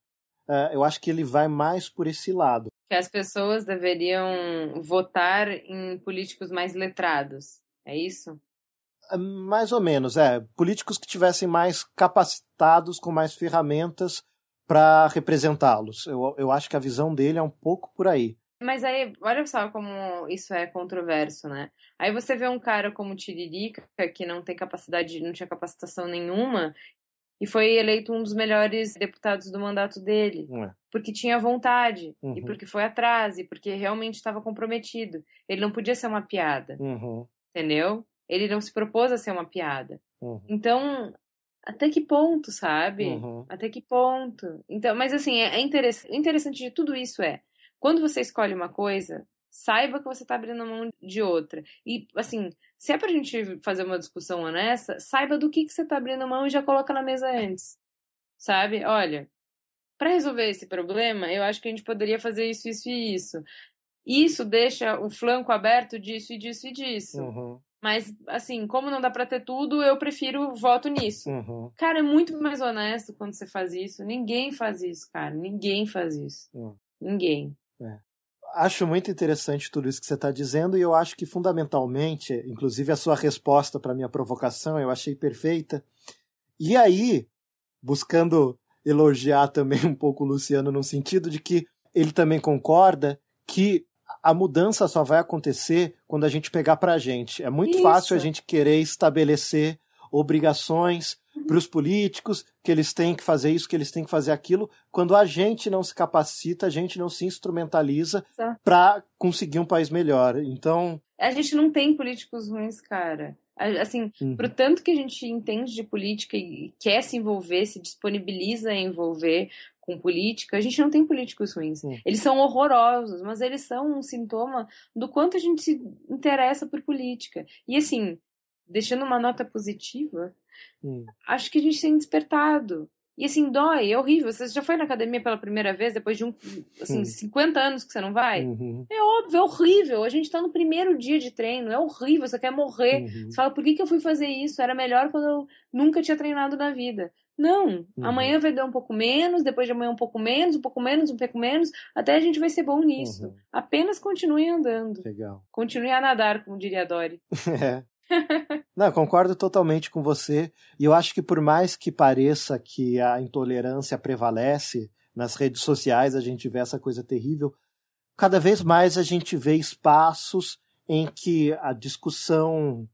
é, eu acho que ele vai mais por esse lado. Que as pessoas deveriam votar em políticos mais letrados, é isso? É, mais ou menos, é. Políticos que tivessem mais capacitados, com mais ferramentas para representá-los. Eu, eu acho que a visão dele é um pouco por aí. Mas aí, olha só como isso é controverso, né? Aí você vê um cara como Tiririca, que não tem capacidade, não tinha capacitação nenhuma, e foi eleito um dos melhores deputados do mandato dele. Porque tinha vontade, uhum. e porque foi atrás, e porque realmente estava comprometido. Ele não podia ser uma piada. Uhum. Entendeu? Ele não se propôs a ser uma piada. Uhum. Então, até que ponto, sabe? Uhum. Até que ponto. Então, mas assim, é, é interessante, interessante de tudo isso é, quando você escolhe uma coisa, saiba que você está abrindo mão de outra. E assim, se é para a gente fazer uma discussão honesta, saiba do que que você está abrindo mão e já coloca na mesa antes. Sabe? Olha, para resolver esse problema, eu acho que a gente poderia fazer isso, isso e isso. Isso deixa o flanco aberto disso e disso e disso. Uhum. Mas, assim, como não dá pra ter tudo, eu prefiro voto nisso. Uhum. Cara, é muito mais honesto quando você faz isso. Ninguém faz isso, cara. Ninguém faz isso. Uhum. Ninguém. É. Acho muito interessante tudo isso que você está dizendo e eu acho que, fundamentalmente, inclusive a sua resposta para minha provocação, eu achei perfeita. E aí, buscando elogiar também *laughs* um pouco o Luciano, no sentido de que ele também concorda que a mudança só vai acontecer quando a gente pegar para a gente. É muito Isso. fácil a gente querer estabelecer obrigações uhum. para os políticos, que eles têm que fazer isso, que eles têm que fazer aquilo, quando a gente não se capacita, a gente não se instrumentaliza para conseguir um país melhor. Então. A gente não tem políticos ruins, cara. Assim, uhum. pro tanto que a gente entende de política e quer se envolver, se disponibiliza a envolver, com política. A gente não tem políticos ruins. Eles são horrorosos, mas eles são um sintoma do quanto a gente se interessa por política. E assim, deixando uma nota positiva, hum. acho que a gente tem despertado. E assim, dói, é horrível. Você já foi na academia pela primeira vez, depois de um, assim, 50 anos que você não vai? Uhum. É óbvio, é horrível. A gente tá no primeiro dia de treino, é horrível, você quer morrer. Uhum. Você fala, por que, que eu fui fazer isso? Era melhor quando eu nunca tinha treinado na vida. Não, uhum. amanhã vai dar um pouco menos, depois de amanhã um pouco menos, um pouco menos, um pouco menos, até a gente vai ser bom nisso. Uhum. Apenas continue andando. Legal. Continue a nadar, como diria a Dori. *laughs* é. *laughs* Não, concordo totalmente com você. E eu acho que por mais que pareça que a intolerância prevalece nas redes sociais, a gente vê essa coisa terrível, cada vez mais a gente vê espaços em que a discussão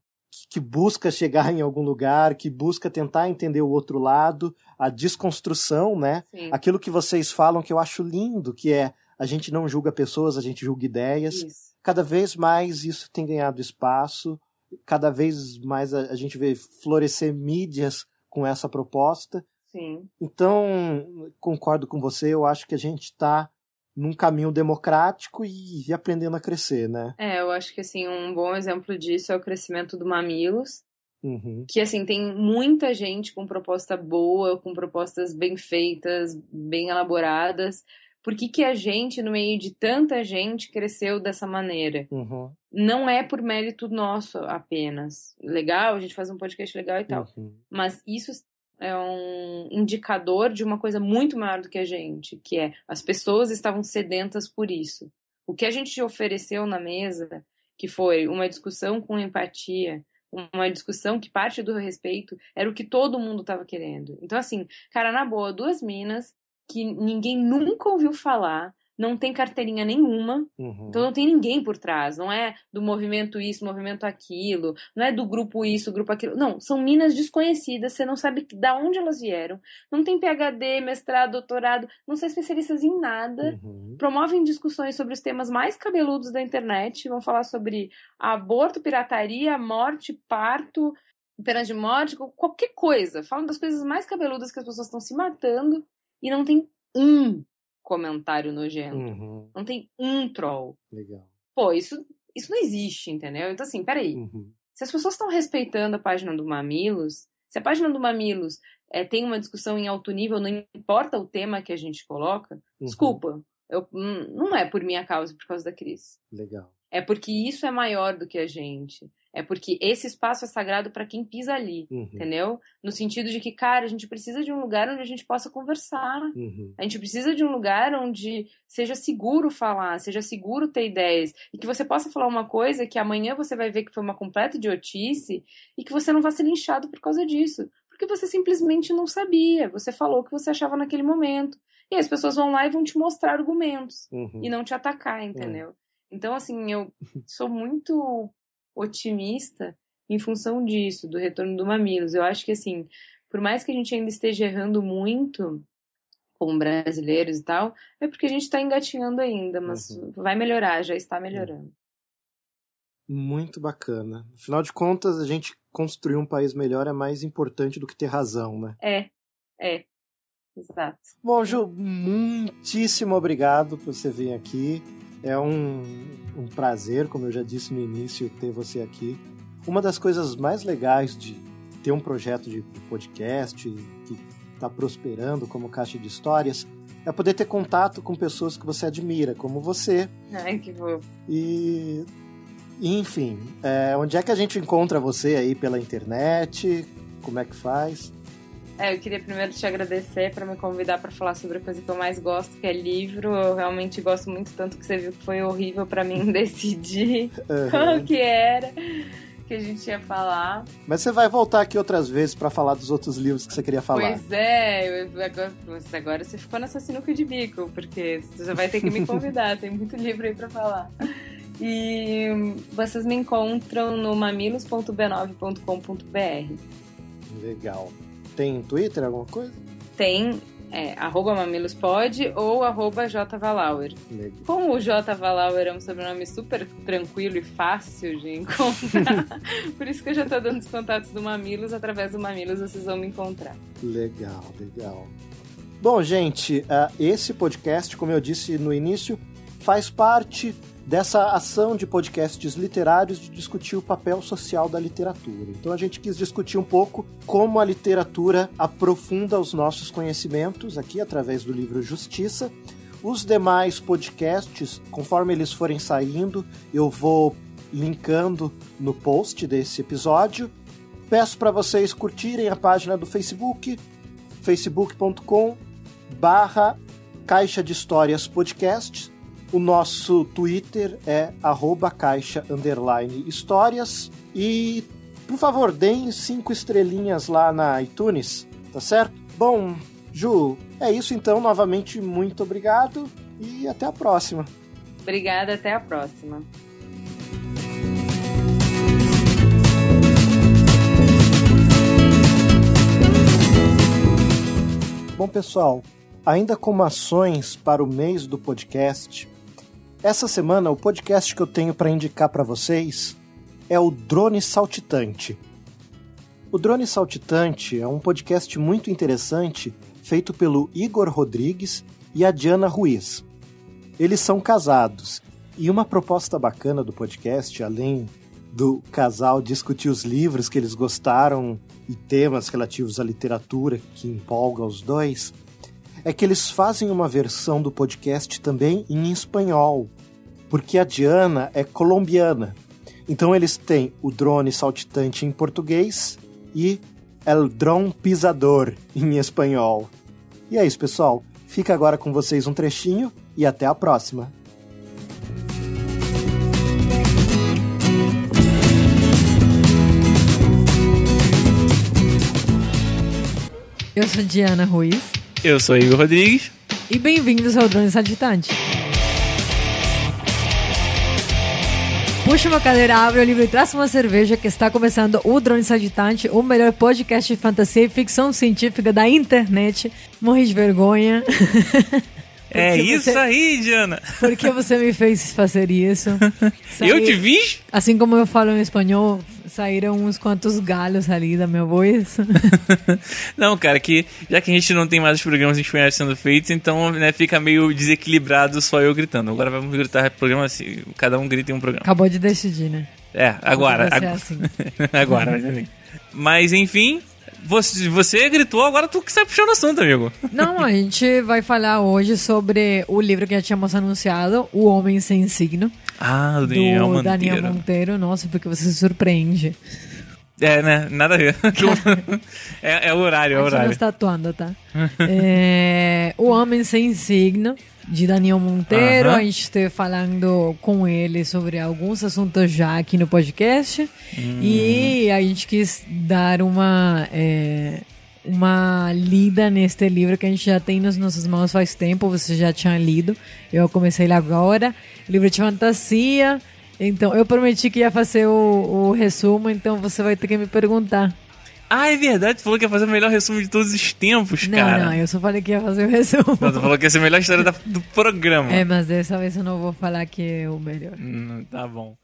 que busca chegar em algum lugar, que busca tentar entender o outro lado, a desconstrução, né? Sim. Aquilo que vocês falam que eu acho lindo, que é a gente não julga pessoas, a gente julga ideias. Isso. Cada vez mais isso tem ganhado espaço cada vez mais a, a gente vê florescer mídias com essa proposta. Sim. Então, concordo com você, eu acho que a gente está num caminho democrático e, e aprendendo a crescer, né? É, eu acho que assim, um bom exemplo disso é o crescimento do Mamilos, Uhum. Que assim, tem muita gente com proposta boa, com propostas bem feitas, bem elaboradas, por que, que a gente, no meio de tanta gente, cresceu dessa maneira. Uhum. Não é por mérito nosso apenas. Legal, a gente faz um podcast legal e tal. Uhum. Mas isso é um indicador de uma coisa muito maior do que a gente, que é as pessoas estavam sedentas por isso. O que a gente ofereceu na mesa, que foi uma discussão com empatia, uma discussão que parte do respeito, era o que todo mundo estava querendo. Então, assim, cara, na boa, duas minas que ninguém nunca ouviu falar, não tem carteirinha nenhuma, uhum. então não tem ninguém por trás, não é do movimento isso, movimento aquilo, não é do grupo isso, grupo aquilo, não, são minas desconhecidas, você não sabe da onde elas vieram, não tem PhD, mestrado, doutorado, não são especialistas em nada, uhum. promovem discussões sobre os temas mais cabeludos da internet, vão falar sobre aborto, pirataria, morte, parto, pena de morte, qualquer coisa, falam das coisas mais cabeludas que as pessoas estão se matando, e não tem um comentário nojento. Uhum. Não tem um troll. Legal. Pô, isso, isso não existe, entendeu? Então, assim, peraí. Uhum. Se as pessoas estão respeitando a página do Mamilos, se a página do Mamilos é, tem uma discussão em alto nível, não importa o tema que a gente coloca, uhum. desculpa, eu, hum, não é por minha causa, por causa da Cris. Legal. É porque isso é maior do que a gente. É porque esse espaço é sagrado para quem pisa ali, uhum. entendeu? No sentido de que, cara, a gente precisa de um lugar onde a gente possa conversar. Uhum. A gente precisa de um lugar onde seja seguro falar, seja seguro ter ideias. E que você possa falar uma coisa que amanhã você vai ver que foi uma completa idiotice e que você não vá ser linchado por causa disso. Porque você simplesmente não sabia. Você falou o que você achava naquele momento. E as pessoas vão lá e vão te mostrar argumentos uhum. e não te atacar, é. entendeu? Então, assim, eu *laughs* sou muito otimista em função disso, do retorno do Mamilos. Eu acho que, assim, por mais que a gente ainda esteja errando muito com brasileiros e tal, é porque a gente está engatinhando ainda, mas uhum. vai melhorar, já está é. melhorando. Muito bacana. Afinal de contas, a gente construir um país melhor é mais importante do que ter razão, né? É, é. Exato. Bom, Ju, muitíssimo obrigado por você vir aqui. É um, um prazer, como eu já disse no início, ter você aqui. Uma das coisas mais legais de ter um projeto de podcast que está prosperando como caixa de histórias é poder ter contato com pessoas que você admira, como você. Ai, que bom. E enfim, é, onde é que a gente encontra você aí pela internet? Como é que faz? É, eu queria primeiro te agradecer para me convidar para falar sobre a coisa que eu mais gosto, que é livro. Eu realmente gosto muito, tanto que você viu que foi horrível para mim *laughs* decidir uhum. o que era que a gente ia falar. Mas você vai voltar aqui outras vezes para falar dos outros livros que você queria falar. Pois é, eu, agora, agora, você ficou nessa sinuca de bico, porque você já vai ter que me *laughs* convidar, tem muito livro aí para falar. E vocês me encontram no mamilos.b9.com.br. Legal. Tem Twitter, alguma coisa? Tem, é, arroba mamilospod ou arroba jvalauer. Como o jvalauer é um sobrenome super tranquilo e fácil de *laughs* encontrar, por isso que eu já estou dando os contatos do Mamilos, através do Mamilos vocês vão me encontrar. Legal, legal. Bom, gente, ah, esse podcast, como eu disse no início, faz parte dessa ação de podcasts literários de discutir o papel social da literatura. Então a gente quis discutir um pouco como a literatura aprofunda os nossos conhecimentos aqui através do livro Justiça. Os demais podcasts, conforme eles forem saindo, eu vou linkando no post desse episódio. Peço para vocês curtirem a página do Facebook, facebook.com barra Caixa de Histórias Podcasts o nosso Twitter é caixa histórias. E, por favor, deem cinco estrelinhas lá na iTunes, tá certo? Bom, Ju, é isso então. Novamente, muito obrigado e até a próxima. Obrigada, até a próxima. Bom, pessoal, ainda como ações para o mês do podcast, essa semana, o podcast que eu tenho para indicar para vocês é o Drone Saltitante. O Drone Saltitante é um podcast muito interessante feito pelo Igor Rodrigues e a Diana Ruiz. Eles são casados e uma proposta bacana do podcast, além do casal discutir os livros que eles gostaram e temas relativos à literatura que empolga os dois, é que eles fazem uma versão do podcast também em espanhol, porque a Diana é colombiana. Então eles têm o drone saltitante em português e El Drone Pisador em espanhol. E é isso, pessoal. Fica agora com vocês um trechinho e até a próxima. Eu sou Diana Ruiz. Eu sou Igor Rodrigues. E bem-vindos ao Drone Sagitante. Puxa uma cadeira, abre o livro e traz uma cerveja que está começando o Drone Sagitante, o melhor podcast de fantasia e ficção científica da internet. Morri de vergonha. *laughs* é isso você... aí, Diana. Por que você me fez fazer isso? Eu te vi? Assim como eu falo em espanhol, saíram uns quantos galhos ali da minha voz. *laughs* não, cara, que já que a gente não tem mais os programas em espanhol sendo feitos, então né, fica meio desequilibrado só eu gritando. Agora vamos gritar programa assim, cada um grita em um programa. Acabou de decidir, né? É, agora. Assim. *laughs* agora. Assim. agora, *laughs* Mas enfim, você, você gritou, agora tu que está puxando assunto, amigo. Não, a gente vai falar hoje sobre o livro que já tínhamos anunciado, O Homem Sem Signo. Ah, do Daniel do Monteiro. Daniel Monteiro. Nossa, porque você se surpreende. É, né? Nada a ver. *laughs* é, é, o horário, é o horário. está atuando, tá? *laughs* é, o Homem Sem Signo, de Daniel Monteiro. Uh -huh. A gente está falando com ele sobre alguns assuntos já aqui no podcast. Hum. E a gente quis dar uma... É, uma lida neste livro que a gente já tem nas nossas mãos faz tempo, você já tinha lido, eu comecei ele agora. Livro de fantasia, então, eu prometi que ia fazer o, o resumo, então você vai ter que me perguntar. Ah, é verdade, tu falou que ia fazer o melhor resumo de todos os tempos, não, cara. Não, eu só falei que ia fazer o resumo. Não, tu falou que ia ser a melhor história da, do programa. É, mas dessa vez eu não vou falar que é o melhor. Hum, tá bom.